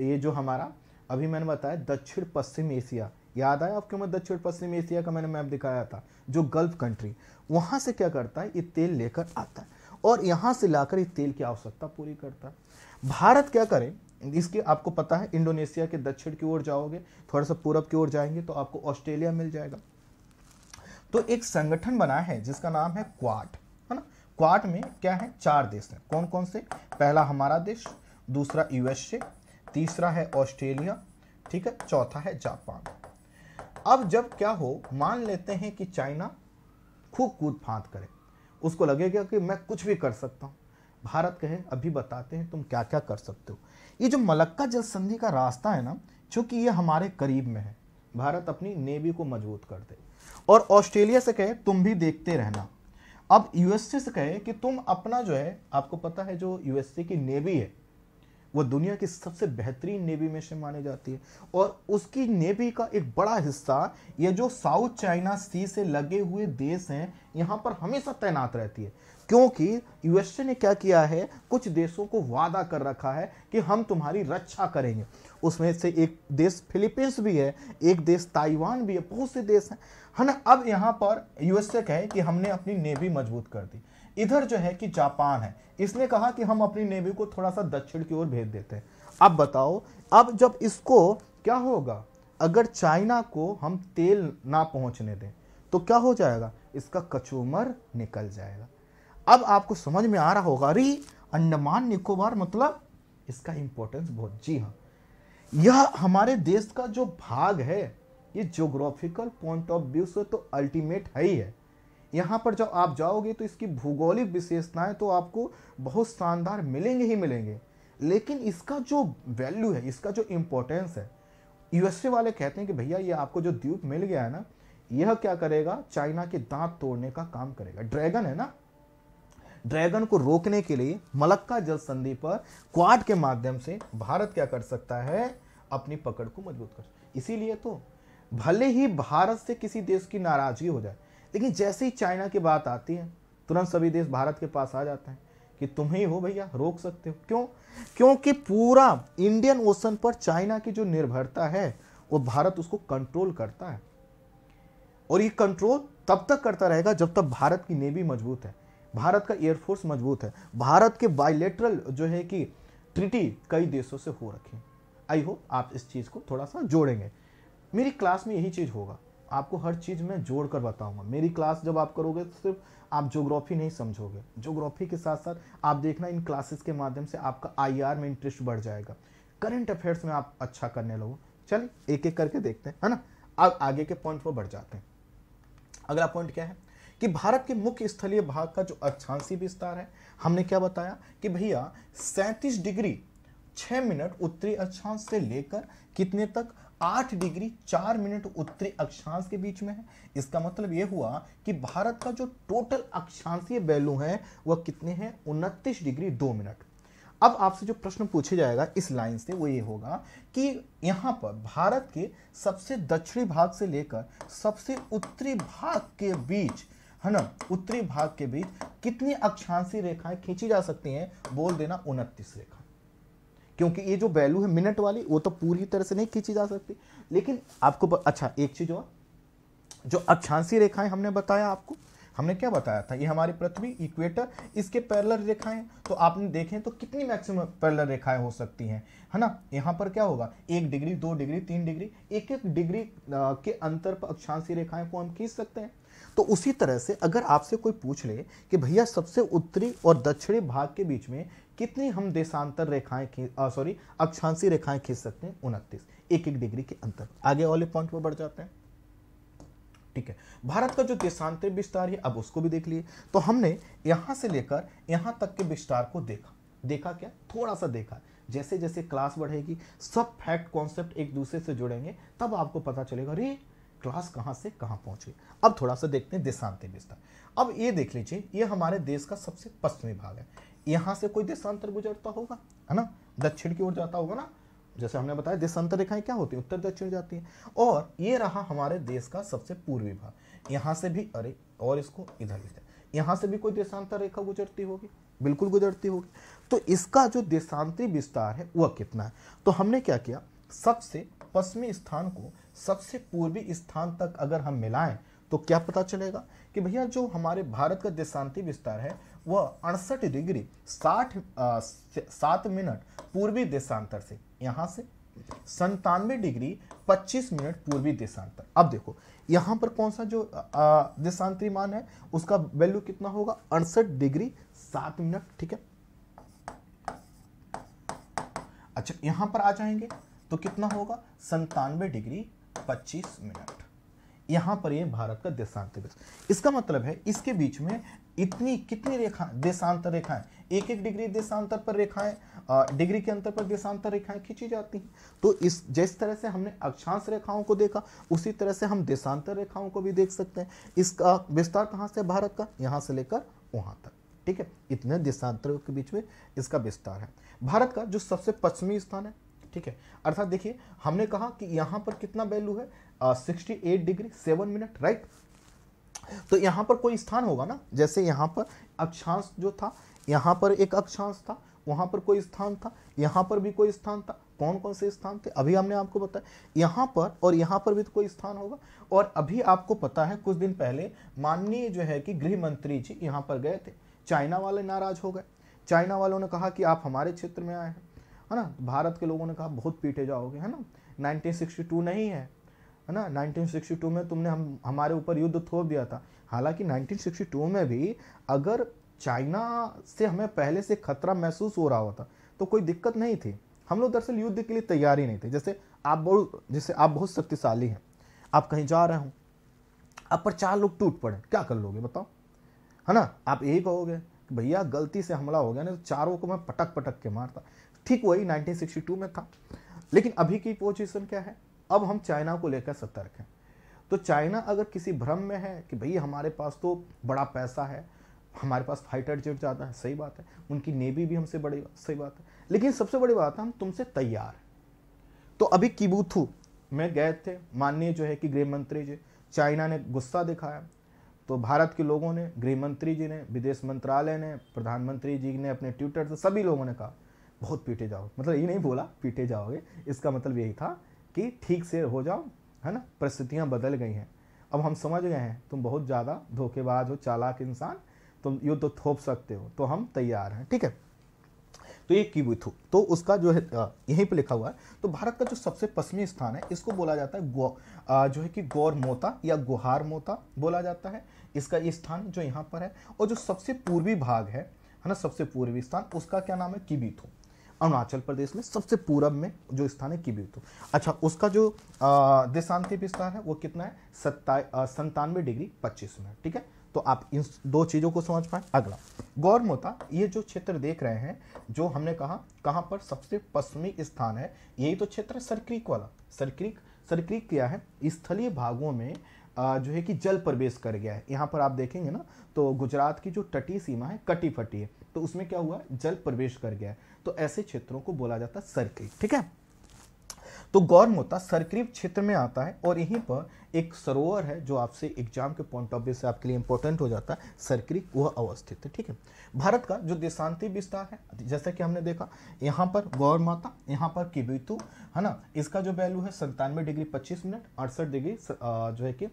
ये जो हमारा अभी मैंने बताया दक्षिण पश्चिम एशिया याद आया आपके मैं दक्षिण पश्चिम एशिया का मैंने मैप दिखाया था जो गल्फ कंट्री वहां से क्या करता है ये तेल लेकर आता है और यहां से लाकर ये तेल की आवश्यकता पूरी करता है भारत क्या करे इसके आपको पता है इंडोनेशिया के दक्षिण की ओर जाओगे थोड़ा सा पूरब की ओर जाएंगे तो आपको ऑस्ट्रेलिया मिल जाएगा तो एक संगठन बना है जिसका नाम है क्वाट है ना क्वाट में क्या है चार देश हैं कौन कौन से पहला हमारा देश दूसरा यूएसए तीसरा है ऑस्ट्रेलिया ठीक है चौथा है जापान अब जब क्या हो मान लेते हैं कि चाइना खूब कूद फांत करे उसको लगेगा कि मैं कुछ भी कर सकता हूँ भारत कहे अभी बताते हैं तुम क्या क्या कर सकते हो ये जो मलक्का जल संधि का रास्ता है ना चूंकि ये हमारे करीब में है भारत अपनी नेवी को मजबूत कर दे और ऑस्ट्रेलिया से कहे तुम भी देखते रहना अब यूएसए से कहे कि तुम अपना जो है आपको पता है जो यूएसए की नेवी है वो दुनिया की सबसे बेहतरीन नेवी में से मानी जाती है और उसकी नेवी का एक बड़ा हिस्सा ये जो साउथ चाइना सी से लगे हुए देश हैं यहाँ पर हमेशा तैनात रहती है क्योंकि यूएसए ने क्या किया है कुछ देशों को वादा कर रखा है कि हम तुम्हारी रक्षा करेंगे उसमें से एक देश फिलीपींस भी है एक देश ताइवान भी है बहुत से देश हैं है ना अब यहाँ पर यूएसए कहे कि हमने अपनी नेवी मजबूत कर दी इधर जो है कि जापान है इसने कहा कि हम अपनी नेवी को थोड़ा सा दक्षिण की ओर भेज देते हैं अब बताओ अब जब इसको क्या होगा अगर चाइना को हम तेल ना पहुंचने दें तो क्या हो जाएगा इसका कचूमर निकल जाएगा अब आपको समझ में आ रहा होगा अरे अंडमान निकोबार मतलब इसका इंपॉर्टेंस बहुत जी हाँ यह हमारे देश का जो भाग है ये जोग्राफिकल पॉइंट ऑफ व्यू से तो अल्टीमेट है ही है यहाँ पर जब आप जाओगे तो इसकी भूगोलिक विशेषताएं तो आपको बहुत शानदार मिलेंगे ही मिलेंगे लेकिन इसका जो वैल्यू है इसका जो इम्पोर्टेंस है यूएसए वाले कहते हैं कि भैया ये आपको जो द्वीप मिल गया है ना यह क्या करेगा चाइना के दांत तोड़ने का काम करेगा ड्रैगन है ना ड्रैगन को रोकने के लिए मलक्का जल संधि पर क्वाड के माध्यम से भारत क्या कर सकता है अपनी पकड़ को मजबूत कर इसीलिए तो भले ही भारत से किसी देश की नाराजगी हो जाए लेकिन जैसे ही चाइना की बात आती है तुरंत सभी देश भारत के पास आ जाते हैं कि तुम ही हो भैया रोक सकते हो क्यों क्योंकि पूरा इंडियन ओशन पर चाइना की जो निर्भरता है वो भारत उसको कंट्रोल करता है और ये कंट्रोल तब तक करता रहेगा जब तक भारत की नेवी मजबूत है भारत का एयरफोर्स मजबूत है भारत के बायोलेटरल जो है कि ट्रिटी कई देशों से हो रखी आई होप आप इस चीज़ को थोड़ा सा जोड़ेंगे मेरी क्लास में यही चीज़ होगा आपको हर चीज़ में जोड़ कर बताऊँगा मेरी क्लास जब आप करोगे तो सिर्फ आप जोग्राफी नहीं समझोगे जोग्राफी के साथ साथ आप देखना इन क्लासेस के माध्यम से आपका आई में इंटरेस्ट बढ़ जाएगा करंट अफेयर्स में आप अच्छा करने लगो चलिए एक एक करके देखते हैं है ना अब आगे के पॉइंट पर बढ़ जाते हैं अगला पॉइंट क्या है कि भारत के मुख्य स्थलीय भाग का जो अक्षांशी विस्तार है हमने क्या बताया कि भैया सैंतीस डिग्री छः मिनट उत्तरी अक्षांश से लेकर कितने तक आठ डिग्री चार मिनट उत्तरी अक्षांश के बीच में है इसका मतलब यह हुआ कि भारत का जो टोटल अक्षांशीय वैल्यू है वह कितने हैं उनतीस डिग्री दो मिनट अब आपसे जो प्रश्न पूछे जाएगा इस लाइन से वो ये होगा कि यहाँ पर भारत के सबसे दक्षिणी भाग से लेकर सबसे उत्तरी भाग के बीच है ना उत्तरी भाग के बीच कितनी अक्षांशी रेखाएं खींची जा सकती हैं बोल देना उनतीस रेखा क्योंकि ये जो वैल्यू है मिनट वाली वो तो पूरी तरह से नहीं खींची जा सकती लेकिन आपको अच्छा एक चीज़ और जो अक्षांशी रेखाएं हमने बताया आपको हमने क्या बताया था ये हमारी पृथ्वी इक्वेटर इसके पैरलर रेखाएं तो आपने देखें तो कितनी मैक्सिमम पैरलर रेखाएं हो सकती हैं है ना यहाँ पर क्या होगा एक डिग्री दो डिग्री तीन डिग्री एक एक डिग्री के अंतर पर अक्षांशी रेखाएं को हम खींच सकते हैं तो उसी तरह से अगर आपसे कोई पूछ ले कि भैया सबसे उत्तरी और दक्षिणी भाग के बीच में कितनी हम देशांतर रेखाएं सॉरी अक्षांशी रेखाएं खींच सकते हैं उनतीस एक एक डिग्री के अंतर आगे वाले पॉइंट पर बढ़ जाते हैं ठीक है भारत का जो देशांतर विस्तार है अब उसको भी देख लिए तो हमने यहां से लेकर यहां तक के विस्तार को देखा देखा क्या थोड़ा सा देखा जैसे जैसे क्लास बढ़ेगी सब फैक्ट कॉन्सेप्ट एक दूसरे से जुड़ेंगे तब आपको पता चलेगा अरे क्लास कहाँ से कहाँ पहुँच गई अब थोड़ा सा देखते हैं देशांतर विस्तार अब ये देख लीजिए ये हमारे देश का सबसे पश्चिमी भाग है यहाँ से कोई देशांतर गुजरता होगा है ना दक्षिण की ओर जाता होगा ना जैसे हमने बताया देशांतर रेखाएं क्या होती है उत्तर दक्षिण जाती हैं और ये रहा हमारे देश का सबसे पूर्वी भाग यहाँ से भी अरे और इसको इधर इधर यहाँ से भी कोई देशांतर रेखा गुजरती होगी बिल्कुल गुजरती होगी तो इसका जो देशांतरी विस्तार है वह कितना है तो हमने क्या किया सबसे पश्चिमी स्थान को सबसे पूर्वी स्थान तक अगर हम मिलाएं तो क्या पता चलेगा कि भैया जो हमारे भारत का देशांति विस्तार है वह अड़सठ डिग्री साठ सात मिनट पूर्वी देशांतर से यहां से संतानवे डिग्री पच्चीस मिनट पूर्वी देशांतर अब देखो यहां पर कौन सा जो देशांतरी मान है उसका वैल्यू कितना होगा अड़सठ डिग्री सात मिनट ठीक है अच्छा यहां पर आ जाएंगे तो कितना होगा संतानवे डिग्री 25 मिनट यहां पर ये भारत का देशांतर दिवस इसका मतलब है इसके बीच में इतनी कितनी रेखा देशांतर रेखाएं एक एक डिग्री देशांतर पर रेखाएं डिग्री के अंतर पर देशांतर रेखाएं खींची जाती हैं तो इस जिस तरह से हमने अक्षांश रेखाओं को देखा उसी तरह से हम देशांतर रेखाओं को भी देख सकते हैं इसका विस्तार कहाँ से भारत का यहाँ से लेकर वहाँ तक ठीक है इतने देशांतरों के बीच में इसका विस्तार है भारत का जो सबसे पश्चिमी स्थान है ठीक है अर्थात देखिए हमने कहा कि यहां पर कितना वैल्यू है sixty eight degree seven minute right तो यहां पर कोई स्थान होगा ना जैसे यहां पर अक्षांश जो था यहां पर एक अक्षांश था वहां पर कोई स्थान था यहां पर भी कोई स्थान था कौन कौन से स्थान थे अभी हमने आपको बताया यहां पर और यहां पर भी तो कोई स्थान होगा और अभी आपको पता है कुछ दिन पहले माननीय जो है कि गृह मंत्री जी यहां पर गए थे चाइना वाले नाराज हो गए चाइना वालों ने कहा कि आप हमारे क्षेत्र में आए हैं है ना भारत के लोगों ने कहा बहुत पीटे जाओगे है ना 1962 नहीं है है ना 1962 में तुमने हम हमारे ऊपर युद्ध थोप दिया था हालांकि 1962 में भी अगर चाइना से हमें पहले से खतरा महसूस हो रहा होता तो कोई दिक्कत नहीं थी हम लोग दरअसल युद्ध के लिए तैयार ही नहीं थे जैसे आप बहुत जैसे आप बहुत शक्तिशाली हैं आप कहीं जा रहे हो आप पर चार लोग टूट पड़े क्या कर लोगे बताओ है ना आप यही कहोगे भैया गलती से हमला हो गया ना तो चारों को मैं पटक पटक के मारता ठीक वही 1962 में था लेकिन अभी की पोजिशन क्या है अब हम चाइना को लेकर सतर्क हैं तो चाइना अगर किसी भ्रम में है कि भई हमारे पास तो बड़ा पैसा है हमारे पास फाइटर जेट ज़्यादा है सही बात है उनकी नेवी भी हमसे बड़ी सही बात है लेकिन सबसे बड़ी बात है हम तुमसे तैयार तो अभी किबूथू में गए थे माननीय जो है कि गृह मंत्री जी चाइना ने गुस्सा दिखाया तो भारत के लोगों ने गृह मंत्री जी ने विदेश मंत्रालय ने प्रधानमंत्री जी ने अपने ट्विटर से सभी लोगों ने कहा बहुत पीटे जाओ मतलब ये नहीं बोला पीटे जाओगे इसका मतलब यही था कि ठीक से हो जाओ है ना परिस्थितियाँ बदल गई हैं अब हम समझ गए हैं तुम बहुत ज़्यादा धोखेबाज हो चालाक इंसान तुम युद्ध तो थोप सकते हो तो हम तैयार हैं ठीक है तो ये किबुथु तो उसका जो है यहीं पे लिखा हुआ है तो भारत का जो सबसे पश्चिमी स्थान है इसको बोला जाता है गो जो है कि गौर मोता या गुहार मोता बोला जाता है इसका ये स्थान जो यहाँ पर है और जो सबसे पूर्वी भाग है है ना सबसे पूर्वी स्थान उसका क्या नाम है किबिथु अरुणाचल प्रदेश में सबसे पूरब में जो स्थान है किबितो अच्छा उसका जो देशांति विस्तार है वो कितना है सत्ता संतानवे डिग्री पच्चीस मिनट ठीक है तो आप इन दो चीज़ों को समझ पाए अगला गौरमोता ये जो क्षेत्र देख रहे हैं जो हमने कहा कहाँ पर सबसे पश्चिमी स्थान है यही तो क्षेत्र है वाला सरक्रिक सरक्रिक क्या है स्थलीय भागों में जो है कि जल प्रवेश कर गया है यहाँ पर आप देखेंगे ना तो गुजरात की जो तटीय सीमा है कटी फटी है तो उसमें क्या हुआ जल प्रवेश कर गया है तो ऐसे क्षेत्रों को बोला जाता है सरक्रीव ठीक है तो गौर मोता सरक्रीव क्षेत्र में आता है और यहीं पर एक सरोवर है जो आपसे एग्जाम के पॉइंट ऑफ व्यू से आपके लिए इंपॉर्टेंट हो जाता है सरक्रीव वह अवस्थित है ठीक है भारत का जो देशांति विस्तार है जैसा कि हमने देखा यहाँ पर गौर माता यहाँ पर किबितु है ना इसका जो वैल्यू है संतानवे डिग्री पच्चीस मिनट अड़सठ डिग्री जो है कि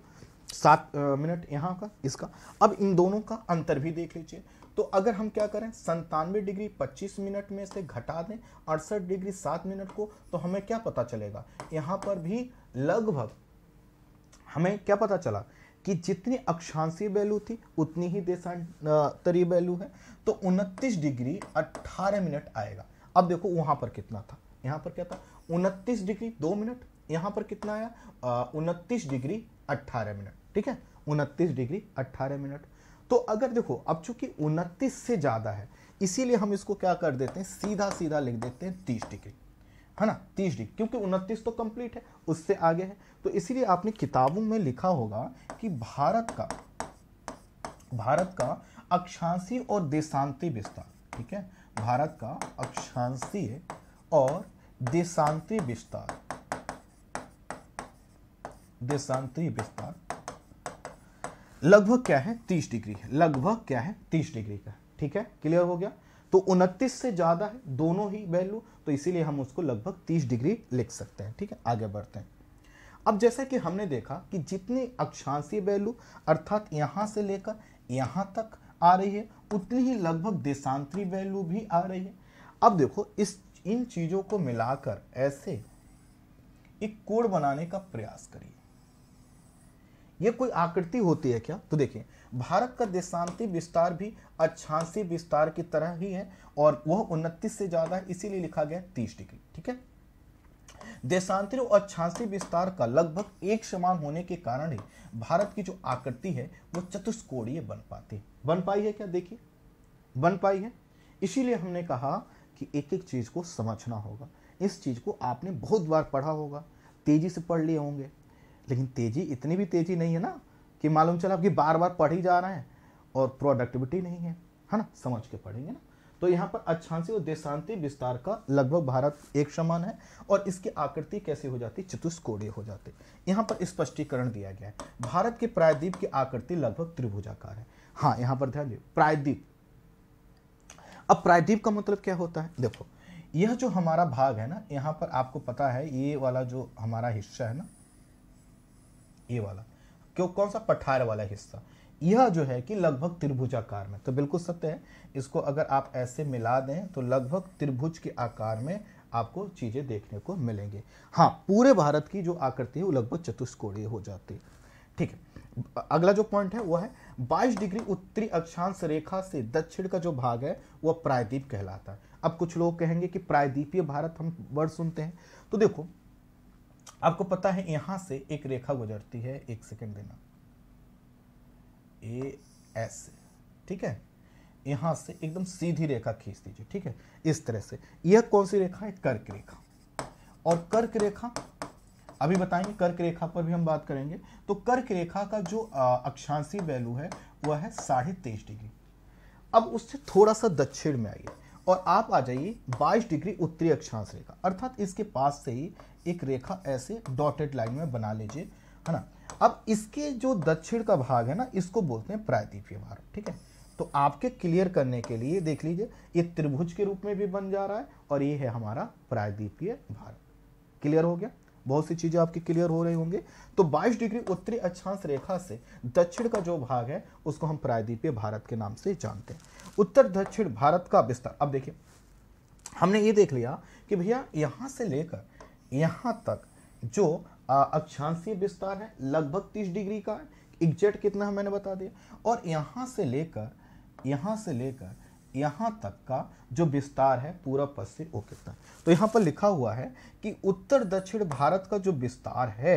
सात मिनट यहाँ का इसका अब इन दोनों का अंतर भी देख लीजिए तो अगर हम क्या करें संतानवे डिग्री पच्चीस मिनट में से घटा दें अड़सठ डिग्री सात मिनट को तो हमें क्या पता चलेगा यहाँ पर भी लगभग हमें क्या पता चला कि जितनी अक्षांशीय वैल्यू थी उतनी ही देशांतरी वैल्यू है तो उनतीस डिग्री अट्ठारह मिनट आएगा अब देखो वहाँ पर कितना था यहाँ पर क्या था उनतीस डिग्री दो मिनट यहाँ पर कितना आया उनतीस डिग्री अट्ठारह मिनट ठीक है उनतीस डिग्री अट्ठारह मिनट तो अगर देखो अब चूंकि उनतीस से ज़्यादा है इसीलिए हम इसको क्या कर देते हैं सीधा सीधा लिख देते हैं तीस डिग्री है ना तीस डिग्री क्योंकि उनतीस तो कंप्लीट है उससे आगे है तो इसीलिए आपने किताबों में लिखा होगा कि भारत का भारत का अक्षांशी और देशांति विस्तार ठीक है भारत का अक्षांशीय और देशांति विस्तार देशांति विस्तार लगभग क्या है तीस डिग्री है लगभग क्या है तीस डिग्री का ठीक है क्लियर हो गया तो उनतीस से ज़्यादा है दोनों ही वैल्यू तो इसीलिए हम उसको लगभग तीस डिग्री लिख सकते हैं ठीक है आगे बढ़ते हैं अब जैसा कि हमने देखा कि जितनी अक्षांशीय वैल्यू अर्थात यहाँ से लेकर यहाँ तक आ रही है उतनी ही लगभग देशांतरी वैल्यू भी आ रही है अब देखो इस इन चीज़ों को मिलाकर ऐसे एक कोड बनाने का प्रयास करिए ये कोई आकृति होती है क्या तो देखिए भारत का देशांति विस्तार भी अच्छासी विस्तार की तरह ही है और वह उनतीस से ज़्यादा है इसीलिए लिखा गया तीस डिग्री ठीक है देशांतर और छांसी विस्तार का लगभग एक समान होने के कारण ही भारत की जो आकृति है वो चतुष्कोणीय बन पाती है बन पाई है क्या देखिए बन पाई है इसीलिए हमने कहा कि एक एक चीज़ को समझना होगा इस चीज़ को आपने बहुत बार पढ़ा होगा तेज़ी से पढ़ लिए होंगे लेकिन तेज़ी इतनी भी तेज़ी नहीं है ना कि मालूम चला आपकी बार बार पढ़ ही जा रहे हैं और प्रोडक्टिविटी नहीं है है ना समझ के पढ़ेंगे ना तो यहाँ पर अच्छांसी और देशांति विस्तार का लगभग भारत एक समान है और इसकी आकृति कैसे हो जाती चतुष्कोणीय हो जाती यहाँ पर स्पष्टीकरण दिया गया है भारत के प्रायद्वीप की आकृति लगभग त्रिभुजाकार है हाँ यहाँ पर ध्यान दीजिए प्रायद्वीप अब प्रायद्वीप का मतलब क्या होता है देखो यह जो हमारा भाग है ना यहाँ पर आपको पता है ये वाला जो हमारा हिस्सा है ना ये वाला क्यों कौन सा पठार वाला हिस्सा यह जो है कि लगभग त्रिभुजाकार में तो बिल्कुल सत्य है इसको अगर आप ऐसे मिला दें तो लगभग त्रिभुज के आकार में आपको चीज़ें देखने को मिलेंगे हाँ पूरे भारत की जो आकृति है वो लगभग चतुष्कोणीय हो जाती है ठीक है अगला जो पॉइंट है वो है 22 डिग्री उत्तरी अक्षांश रेखा से दक्षिण का जो भाग है वह प्रायद्वीप कहलाता है अब कुछ लोग कहेंगे कि प्रायद्वीपीय भारत हम वर्ड सुनते हैं तो देखो आपको पता है यहां से एक रेखा गुजरती है एक सेकेंड देना ए एस ठीक है यहां से एकदम सीधी रेखा खींच दीजिए ठीक है इस तरह से यह कौन सी रेखा है कर्क रेखा और कर्क रेखा अभी बताएंगे कर्क रेखा पर भी हम बात करेंगे तो कर्क रेखा का जो अक्षांशी वैल्यू है वह है साढ़े तेईस डिग्री अब उससे थोड़ा सा दक्षिण में आइए और आप आ जाइए 22 डिग्री उत्तरी अक्षांश रेखा अर्थात इसके पास से ही एक रेखा ऐसे डॉटेड लाइन में बना लीजिए है ना अब इसके जो दक्षिण का भाग है ना इसको बोलते हैं प्रायद्वीपीय भारत ठीक है तो आपके क्लियर करने के लिए देख लीजिए ये त्रिभुज के रूप में भी बन जा रहा है और ये है हमारा प्रायद्वीपीय भारत क्लियर हो गया बहुत सी चीज़ें आपके क्लियर हो रही होंगे तो 22 डिग्री उत्तरी अक्षांश रेखा से दक्षिण का जो भाग है उसको हम प्रायद्वीपीय भारत के नाम से जानते हैं उत्तर दक्षिण भारत का विस्तार अब देखिए हमने ये देख लिया कि भैया यहां से लेकर यहाँ तक जो अक्षांशीय विस्तार है लगभग तीस डिग्री का एग्जैक्ट कितना है मैंने बता दिया और यहाँ से लेकर यहाँ से लेकर यहाँ तक का जो विस्तार है पूरा पद से ओके तो यहाँ पर लिखा हुआ है कि उत्तर दक्षिण भारत का जो विस्तार है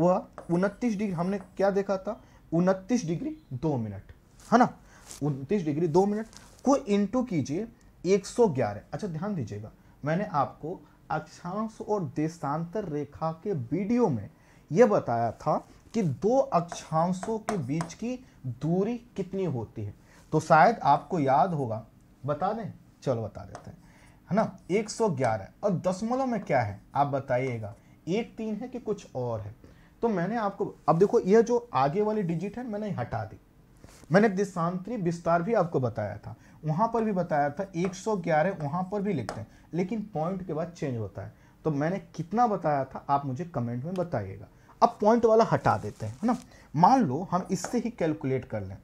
वह उनतीस डिग्री हमने क्या देखा था उनतीस डिग्री दो मिनट है ना उनतीस डिग्री दो मिनट को इंटू कीजिए 111 अच्छा ध्यान दीजिएगा मैंने आपको अक्षांश और देशांतर रेखा के वीडियो में यह बताया था कि दो अक्षांशों के बीच की दूरी कितनी होती है तो शायद आपको याद होगा बता दें चलो बता देते हैं है ना 111 और दशमलव में क्या है आप बताइएगा एक तीन है कि कुछ और है तो मैंने आपको अब देखो यह जो आगे वाली डिजिट है मैंने हटा दी मैंने देशांतरी विस्तार भी आपको बताया था वहाँ पर भी बताया था 111 वहाँ पर भी लिखते हैं लेकिन पॉइंट के बाद चेंज होता है तो मैंने कितना बताया था आप मुझे कमेंट में बताइएगा अब पॉइंट वाला हटा देते हैं है ना मान लो हम इससे ही कैलकुलेट कर लें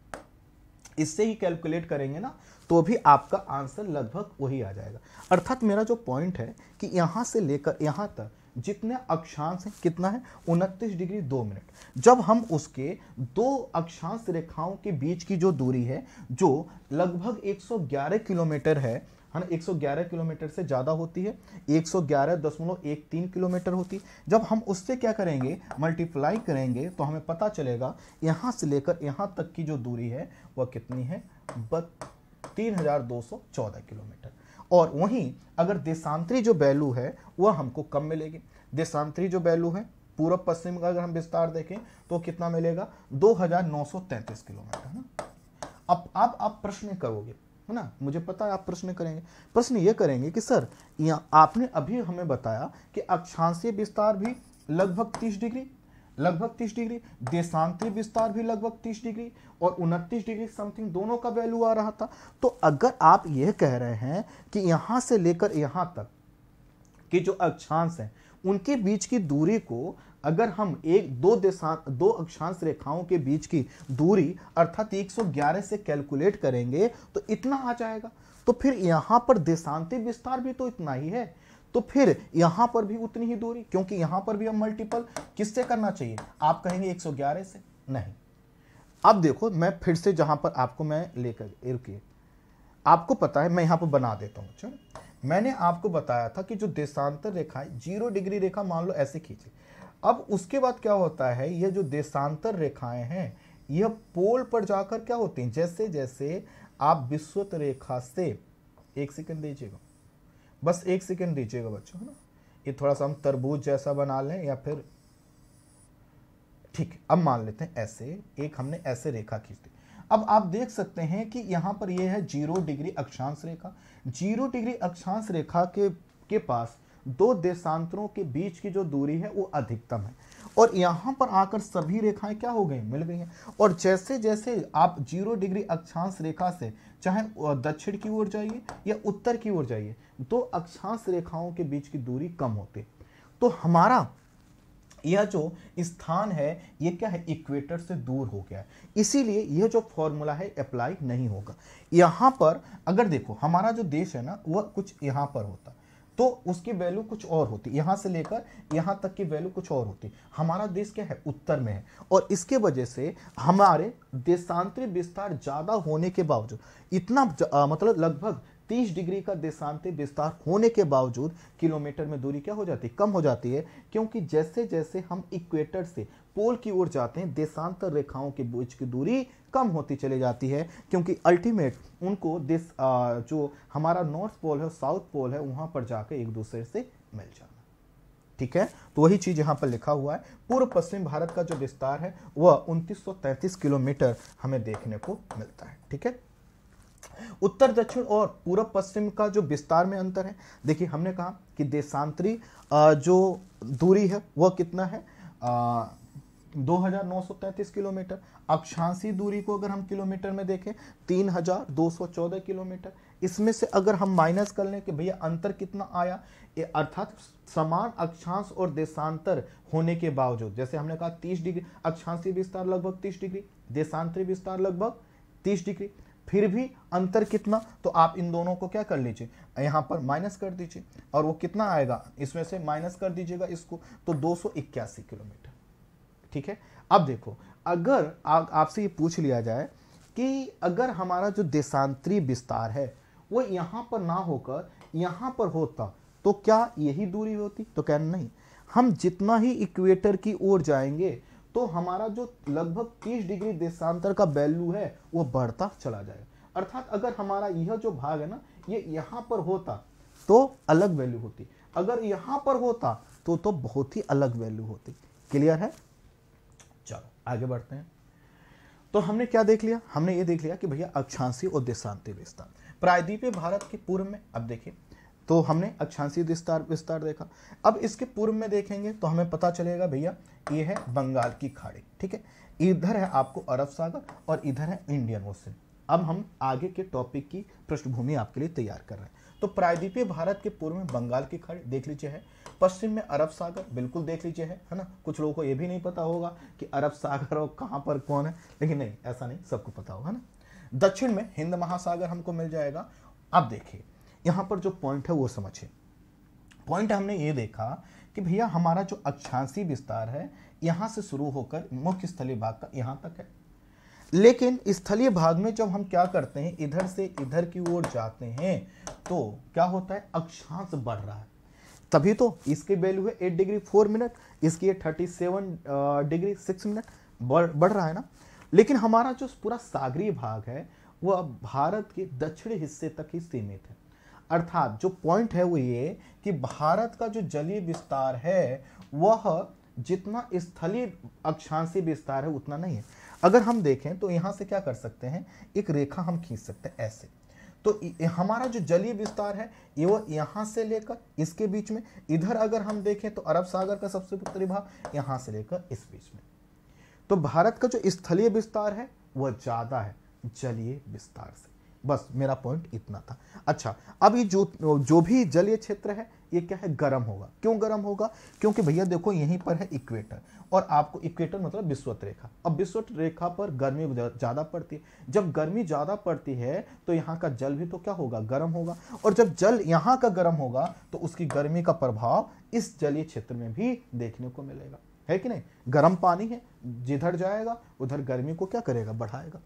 इससे ही कैलकुलेट करेंगे ना तो भी आपका आंसर लगभग वही आ जाएगा अर्थात मेरा जो पॉइंट है कि यहाँ से लेकर यहाँ तक जितने अक्षांश हैं कितना है उनतीस डिग्री दो मिनट जब हम उसके दो अक्षांश रेखाओं के बीच की जो दूरी है जो लगभग 111 किलोमीटर है है ना 111 किलोमीटर से ज़्यादा होती है 111.13 किलोमीटर होती है जब हम उससे क्या करेंगे मल्टीप्लाई करेंगे तो हमें पता चलेगा यहाँ से लेकर यहाँ तक की जो दूरी है वह कितनी है बत तीन किलोमीटर और वहीं अगर देशांतरी जो वैल्यू है वह हमको कम मिलेगी देशांतरी जो वैल्यू है पूर्व पश्चिम का अगर हम विस्तार देखें तो कितना मिलेगा 2933 किलोमीटर है ना अब आप आप प्रश्न करोगे है ना मुझे पता है आप प्रश्न करेंगे प्रश्न ये करेंगे कि सर यहाँ आपने अभी हमें बताया कि अक्षांशीय विस्तार भी लगभग 30 डिग्री लगभग 30 डिग्री देशांतरी विस्तार भी लगभग 30 डिग्री और उनतीस डिग्री समथिंग दोनों का वैल्यू आ रहा था तो अगर आप यह कह रहे हैं कि यहां से लेकर यहां तक कि जो अक्षांश है उनके बीच की दूरी को अगर हम एक दो देशांत दो अक्षांश रेखाओं के बीच की दूरी अर्थात 111 से कैलकुलेट करेंगे तो इतना आ जाएगा तो फिर यहाँ पर देशांति विस्तार भी तो इतना ही है तो फिर यहाँ पर भी उतनी ही दूरी क्योंकि यहाँ पर भी हम मल्टीपल किससे करना चाहिए आप कहेंगे 111 से नहीं अब देखो मैं फिर से जहाँ पर आपको मैं लेकर रुकी आपको पता है मैं यहाँ पर बना देता हूँ चलो मैंने आपको बताया था कि जो देशांतर रेखा है जीरो डिग्री रेखा मान लो ऐसे खींचे अब उसके बाद क्या होता है यह जो देशांतर रेखाएं हैं यह पोल पर जाकर क्या होती हैं जैसे जैसे आप विश्वत रेखा से एक सेकेंड दीजिएगा बस एक सेकेंड दीजिएगा बच्चों है ना ये थोड़ा सा हम तरबूज जैसा बना लें या फिर ठीक अब मान लेते हैं ऐसे एक हमने ऐसे रेखा खींच दी अब आप देख सकते हैं कि यहाँ पर यह है जीरो डिग्री अक्षांश रेखा जीरो डिग्री अक्षांश रेखा के के पास दो देशांतरों के बीच की जो दूरी है वो अधिकतम है और यहाँ पर आकर सभी रेखाएं क्या हो गई मिल गई हैं और जैसे जैसे आप जीरो डिग्री अक्षांश रेखा से चाहे दक्षिण की ओर जाइए या उत्तर की ओर जाइए दो अक्षांश रेखाओं के बीच की दूरी कम होती तो हमारा यह जो स्थान है यह क्या है इक्वेटर से दूर हो गया है इसीलिए यह जो फॉर्मूला है अप्लाई नहीं होगा यहाँ पर अगर देखो हमारा जो देश है ना वह कुछ यहाँ पर होता तो उसकी वैल्यू कुछ और होती यहाँ से लेकर यहाँ तक की वैल्यू कुछ और होती हमारा देश क्या है उत्तर में है और इसके वजह से हमारे देशांतरी विस्तार ज़्यादा होने के बावजूद इतना मतलब लगभग 30 डिग्री का देशांतर विस्तार होने के बावजूद किलोमीटर में दूरी क्या हो जाती है कम हो जाती है क्योंकि जैसे जैसे हम इक्वेटर से पोल की ओर जाते हैं देशांतर रेखाओं के बीच की दूरी कम होती चली जाती है क्योंकि अल्टीमेट उनको दिस जो हमारा नॉर्थ पोल है साउथ पोल है वहाँ पर जाकर एक दूसरे से मिल जाना ठीक है तो वही चीज़ यहां पर लिखा हुआ है पूर्व पश्चिम भारत का जो विस्तार है वह 2933 किलोमीटर हमें देखने को मिलता है ठीक है उत्तर दक्षिण और पूर्व पश्चिम का जो विस्तार में अंतर है देखिए हमने कहा कि देशांतरी जो दूरी है वह कितना है आ, 2933 किलोमीटर अक्षांशी दूरी को अगर हम किलोमीटर में देखें 3214 किलोमीटर इसमें से अगर हम माइनस कर लें कि भैया अंतर कितना आया ये अर्थात समान अक्षांश और देशांतर होने के बावजूद जैसे हमने कहा 30 डिग्री अक्षांशी विस्तार लगभग 30 डिग्री देशांतरी विस्तार लगभग 30 डिग्री फिर भी अंतर कितना तो आप इन दोनों को क्या कर लीजिए यहाँ पर माइनस कर दीजिए और वो कितना आएगा इसमें से माइनस कर दीजिएगा इसको तो दो किलोमीटर ठीक है अब देखो अगर आपसे ये पूछ लिया जाए कि अगर हमारा जो देशांतरी विस्तार है वो यहाँ पर ना होकर यहाँ पर होता तो क्या यही दूरी होती तो कहना नहीं हम जितना ही इक्वेटर की ओर जाएंगे तो हमारा जो लगभग 30 डिग्री देशांतर का वैल्यू है वो बढ़ता चला जाएगा अर्थात अगर हमारा यह जो भाग है ना ये यहाँ पर होता तो अलग वैल्यू होती अगर यहाँ पर होता तो तो बहुत ही अलग वैल्यू होती क्लियर है चलो आगे बढ़ते हैं तो हमने क्या देख लिया हमने ये देख लिया कि भैया अक्षांशी और देशांतर विस्तार प्रायद्वीपीय भारत के पूर्व में अब देखिए तो हमने अक्षांशीय विस्तार विस्तार देखा अब इसके पूर्व में देखेंगे तो हमें पता चलेगा भैया ये है बंगाल की खाड़ी ठीक है इधर है आपको अरब सागर और इधर है इंडियन ओशन अब हम आगे के टॉपिक की पृष्ठभूमि आपके लिए तैयार कर रहे हैं तो प्रायद्वीपीय भारत के पूर्व में बंगाल की खाड़ी देख लीजिए है पश्चिम में अरब सागर बिल्कुल देख लीजिए है है ना कुछ लोगों को ये भी नहीं पता होगा कि अरब सागर और कहाँ पर कौन है लेकिन नहीं ऐसा नहीं सबको पता होगा ना दक्षिण में हिंद महासागर हमको मिल जाएगा अब देखिए यहाँ पर जो पॉइंट है वो समझिए पॉइंट हमने ये देखा कि भैया हमारा जो अक्षांशी विस्तार है यहाँ से शुरू होकर मुख्य स्थलीय भाग का यहाँ तक है लेकिन स्थलीय भाग में जब हम क्या करते हैं इधर से इधर की ओर जाते हैं तो क्या होता है अक्षांश बढ़ रहा है तभी तो इसकी वैल्यू है एट डिग्री फोर मिनट इसकी है thirty seven degree six minute बढ़ बढ़ रहा है ना लेकिन हमारा जो पूरा सागरीय भाग है वह भारत के दक्षिणी हिस्से तक ही सीमित है अर्थात जो पॉइंट है वो ये कि भारत का जो जलीय विस्तार है वह जितना स्थलीय अक्षांशी विस्तार है उतना नहीं है अगर हम देखें तो यहाँ से क्या कर सकते हैं एक रेखा हम खींच सकते हैं ऐसे तो हमारा जो जलीय विस्तार है ये वो यहाँ से लेकर इसके बीच में इधर अगर हम देखें तो अरब सागर का सबसे उत्तरी भाग यहाँ से लेकर इस बीच में तो भारत का जो स्थलीय विस्तार है वह ज़्यादा है जलीय विस्तार से बस मेरा पॉइंट इतना था अच्छा अब ये जो जो भी जलीय क्षेत्र है ये क्या है गर्म होगा क्यों गर्म होगा क्योंकि भैया देखो यहीं पर है इक्वेटर और आपको इक्वेटर मतलब विश्वत रेखा अब विश्वत रेखा पर गर्मी ज़्यादा पड़ती है जब गर्मी ज़्यादा पड़ती है तो यहाँ का जल भी तो क्या होगा गर्म होगा और जब जल यहाँ का गर्म होगा तो उसकी गर्मी का प्रभाव इस जलीय क्षेत्र में भी देखने को मिलेगा है कि नहीं गर्म पानी है जिधर जाएगा उधर गर्मी को क्या करेगा बढ़ाएगा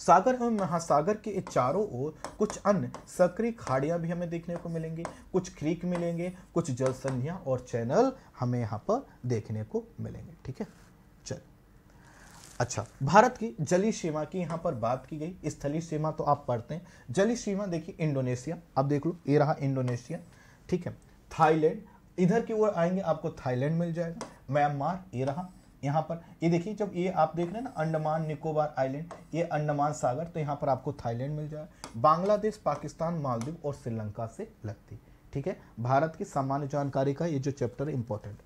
सागर एवं महासागर के चारों ओर कुछ अन्य सक्रिय खाड़ियां भी हमें देखने को मिलेंगी कुछ क्रीक मिलेंगे कुछ जल संधियां और चैनल हमें यहाँ पर देखने को मिलेंगे ठीक है चल अच्छा भारत की जली सीमा की यहाँ पर बात की गई स्थलीय सीमा तो आप पढ़ते हैं जली सीमा देखिए इंडोनेशिया आप देख लो ये रहा इंडोनेशिया ठीक है थाईलैंड इधर की ओर आएंगे आपको थाईलैंड मिल जाएगा म्यांमार ये रहा यहाँ पर ये देखिए जब ये आप देख रहे हैं ना अंडमान निकोबार आइलैंड ये अंडमान सागर तो यहाँ पर आपको थाईलैंड मिल जाए बांग्लादेश पाकिस्तान मालदीव और श्रीलंका से लगती ठीक है भारत की सामान्य जानकारी का ये जो चैप्टर इंपॉर्टेंट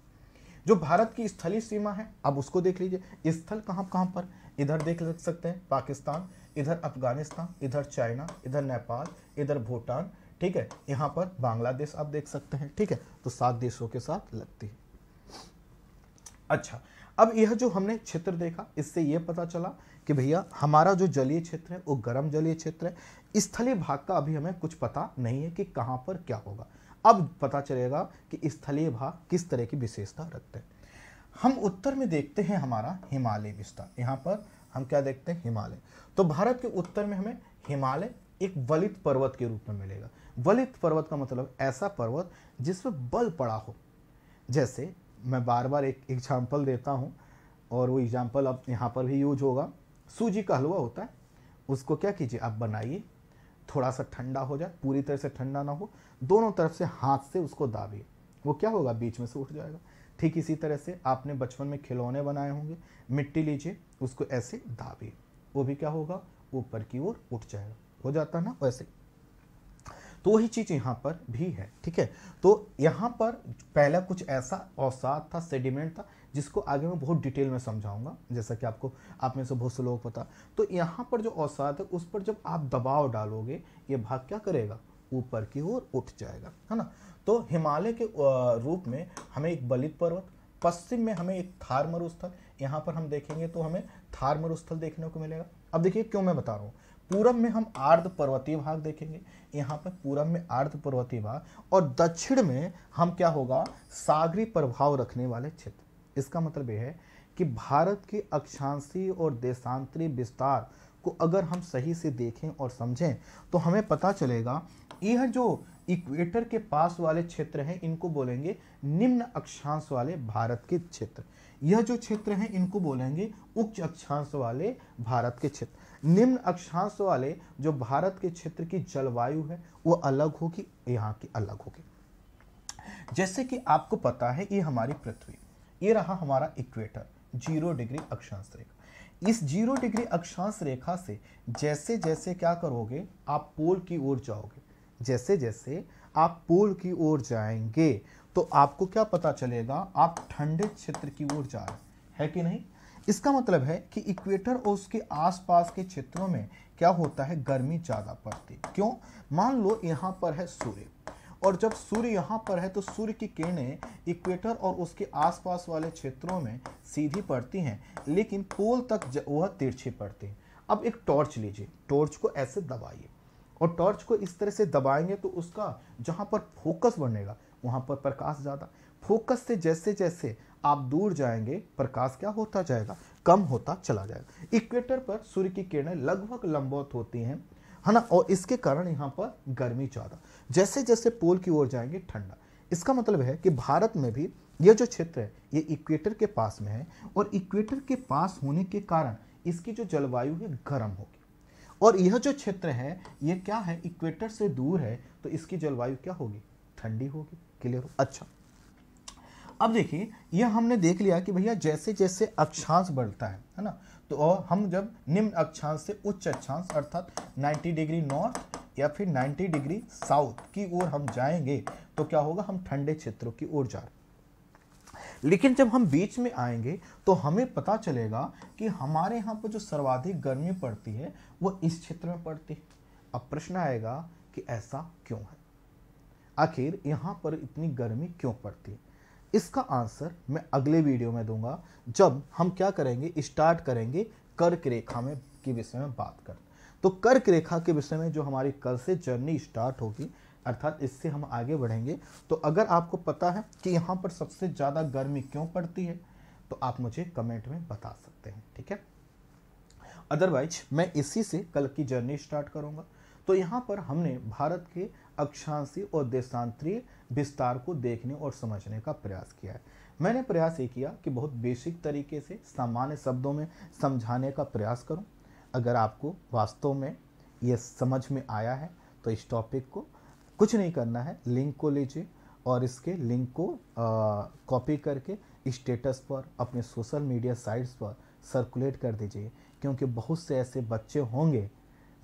जो भारत की स्थलीय सीमा है अब उसको देख लीजिए स्थल कहाँ कहाँ पर इधर देख सकते हैं पाकिस्तान इधर अफगानिस्तान इधर चाइना इधर नेपाल इधर भूटान ठीक है यहाँ पर बांग्लादेश आप देख सकते हैं ठीक है तो सात देशों के साथ लगती है अच्छा अब यह जो हमने क्षेत्र देखा इससे यह पता चला कि भैया हमारा जो जलीय क्षेत्र है वो गर्म जलीय क्षेत्र है स्थलीय भाग का अभी हमें कुछ पता नहीं है कि कहाँ पर क्या होगा अब पता चलेगा कि स्थलीय भाग किस तरह की विशेषता रखते हैं हम उत्तर में देखते हैं हमारा हिमालय विस्तार यहाँ पर हम क्या देखते हैं हिमालय तो भारत के उत्तर में हमें हिमालय एक वलित पर्वत के रूप में मिलेगा वलित पर्वत का मतलब ऐसा पर्वत जिस पर बल पड़ा हो जैसे मैं बार बार एक एग्जाम्पल देता हूँ और वो एग्जाम्पल अब यहाँ पर भी यूज होगा सूजी का हलवा होता है उसको क्या कीजिए आप बनाइए थोड़ा सा ठंडा हो जाए पूरी तरह से ठंडा ना हो दोनों तरफ से हाथ से उसको दाबिए वो क्या होगा बीच में से उठ जाएगा ठीक इसी तरह से आपने बचपन में खिलौने बनाए होंगे मिट्टी लीजिए उसको ऐसे दाबिए वो भी क्या होगा ऊपर की ओर उठ जाएगा हो जाता ना वैसे तो वही चीज़ यहाँ पर भी है ठीक है तो यहाँ पर पहला कुछ ऐसा औसाद था सेडिमेंट था जिसको आगे मैं बहुत डिटेल में समझाऊंगा जैसा कि आपको आप में से बहुत से लोगों को पता तो यहाँ पर जो औसाद है उस पर जब आप दबाव डालोगे ये भाग क्या करेगा ऊपर की ओर उठ जाएगा है ना तो हिमालय के रूप में हमें एक बलित पर्वत पश्चिम में हमें एक थार मरुस्थल यहाँ पर हम देखेंगे तो हमें थार मरुस्थल देखने को मिलेगा अब देखिए क्यों मैं बता रहा हूँ पूरब में हम आर्ध पर्वतीय भाग देखेंगे यहाँ पर पूरब में आर्ध पर्वतीय भाग और दक्षिण में हम क्या होगा सागरी प्रभाव रखने वाले क्षेत्र इसका मतलब यह है कि भारत के अक्षांशीय और देशांतरी विस्तार को अगर हम सही से देखें और समझें तो हमें पता चलेगा यह जो इक्वेटर के पास वाले क्षेत्र हैं इनको बोलेंगे निम्न अक्षांश वाले भारत के क्षेत्र यह जो क्षेत्र हैं इनको बोलेंगे उच्च अक्षांश वाले भारत के क्षेत्र निम्न अक्षांश वाले जो भारत के क्षेत्र की जलवायु है वो अलग होगी यहाँ की अलग होगी जैसे कि आपको पता है ये हमारी पृथ्वी ये रहा हमारा इक्वेटर जीरो डिग्री अक्षांश रेखा इस जीरो डिग्री अक्षांश रेखा से जैसे जैसे क्या करोगे आप पोल की ओर जाओगे जैसे जैसे आप पोल की ओर जाएंगे तो आपको क्या पता चलेगा आप ठंडे क्षेत्र की ओर जा रहे हैं है कि नहीं इसका मतलब है कि इक्वेटर और उसके आसपास के क्षेत्रों में क्या होता है गर्मी ज़्यादा पड़ती क्यों मान लो यहाँ पर है सूर्य और जब सूर्य यहाँ पर है तो सूर्य की किरणें इक्वेटर और उसके आसपास वाले क्षेत्रों में सीधी पड़ती हैं लेकिन पोल तक वह तिरछी पड़ती हैं अब एक टॉर्च लीजिए टॉर्च को ऐसे दबाइए और टॉर्च को इस तरह से दबाएंगे तो उसका जहाँ पर फोकस बनेगा वहाँ पर प्रकाश ज़्यादा फोकस से जैसे जैसे आप दूर जाएंगे प्रकाश क्या होता जाएगा कम होता चला जाएगा इक्वेटर पर सूर्य की किरणें लगभग लंबवत होती हैं है ना और इसके कारण यहाँ पर गर्मी ज़्यादा जैसे जैसे पोल की ओर जाएंगे ठंडा इसका मतलब है कि भारत में भी यह जो क्षेत्र है ये इक्वेटर के पास में है और इक्वेटर के पास होने के कारण इसकी जो जलवायु है गर्म होगी और यह जो क्षेत्र है यह क्या है इक्वेटर से दूर है तो इसकी जलवायु क्या होगी ठंडी होगी क्लियर हो अच्छा अब देखिए यह हमने देख लिया कि भैया जैसे जैसे अक्षांश बढ़ता है है ना तो हम जब निम्न अक्षांश से उच्च अक्षांश अर्थात 90 डिग्री नॉर्थ या फिर 90 डिग्री साउथ की ओर हम जाएंगे तो क्या होगा हम ठंडे क्षेत्रों की ओर जा रहे लेकिन जब हम बीच में आएंगे तो हमें पता चलेगा कि हमारे यहाँ पर जो सर्वाधिक गर्मी पड़ती है वो इस क्षेत्र में पड़ती है अब प्रश्न आएगा कि ऐसा क्यों है आखिर यहाँ पर इतनी गर्मी क्यों पड़ती है इसका आंसर मैं अगले वीडियो में दूंगा जब हम क्या करेंगे स्टार्ट करेंगे कर्क रेखा में के विषय में बात कर तो कर्क रेखा के विषय में जो हमारी कल से जर्नी स्टार्ट होगी अर्थात इससे हम आगे बढ़ेंगे तो अगर आपको पता है कि यहाँ पर सबसे ज़्यादा गर्मी क्यों पड़ती है तो आप मुझे कमेंट में बता सकते हैं ठीक है अदरवाइज मैं इसी से कल की जर्नी स्टार्ट करूँगा तो यहाँ पर हमने भारत के अक्षांशी और देशांतरीय विस्तार को देखने और समझने का प्रयास किया है मैंने प्रयास ये किया कि बहुत बेसिक तरीके से सामान्य शब्दों में समझाने का प्रयास करूं अगर आपको वास्तव में ये समझ में आया है तो इस टॉपिक को कुछ नहीं करना है लिंक को लीजिए और इसके लिंक को कॉपी करके स्टेटस पर अपने सोशल मीडिया साइट्स पर सर्कुलेट कर दीजिए क्योंकि बहुत से ऐसे बच्चे होंगे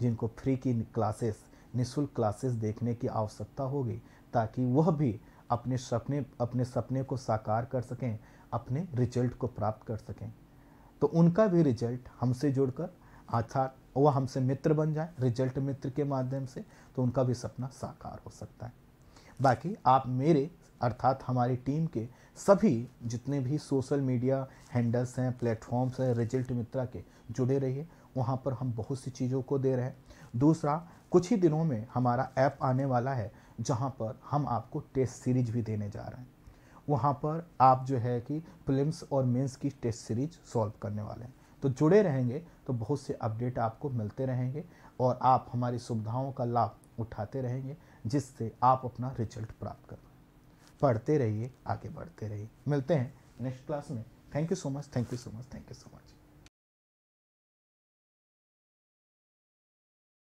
जिनको फ्री की क्लासेस निशुल्क क्लासेस देखने की आवश्यकता होगी ताकि वह भी अपने सपने अपने सपने को साकार कर सकें अपने रिजल्ट को प्राप्त कर सकें तो उनका भी रिजल्ट हमसे जुड़कर अर्थात वह हमसे मित्र बन जाए रिजल्ट मित्र के माध्यम से तो उनका भी सपना साकार हो सकता है बाकी आप मेरे अर्थात हमारी टीम के सभी जितने भी सोशल मीडिया हैंडल्स हैं प्लेटफॉर्म्स हैं रिजल्ट मित्रा के जुड़े रहिए वहाँ पर हम बहुत सी चीज़ों को दे रहे हैं दूसरा कुछ ही दिनों में हमारा ऐप आने वाला है जहाँ पर हम आपको टेस्ट सीरीज भी देने जा रहे हैं वहाँ पर आप जो है कि प्रिलिम्स और मेंस की टेस्ट सीरीज सॉल्व करने वाले हैं तो जुड़े रहेंगे तो बहुत से अपडेट आपको मिलते रहेंगे और आप हमारी सुविधाओं का लाभ उठाते रहेंगे जिससे आप अपना रिजल्ट प्राप्त कर पढ़ते रहिए आगे बढ़ते रहिए मिलते हैं नेक्स्ट क्लास में thank you so much thank you so much thank you so much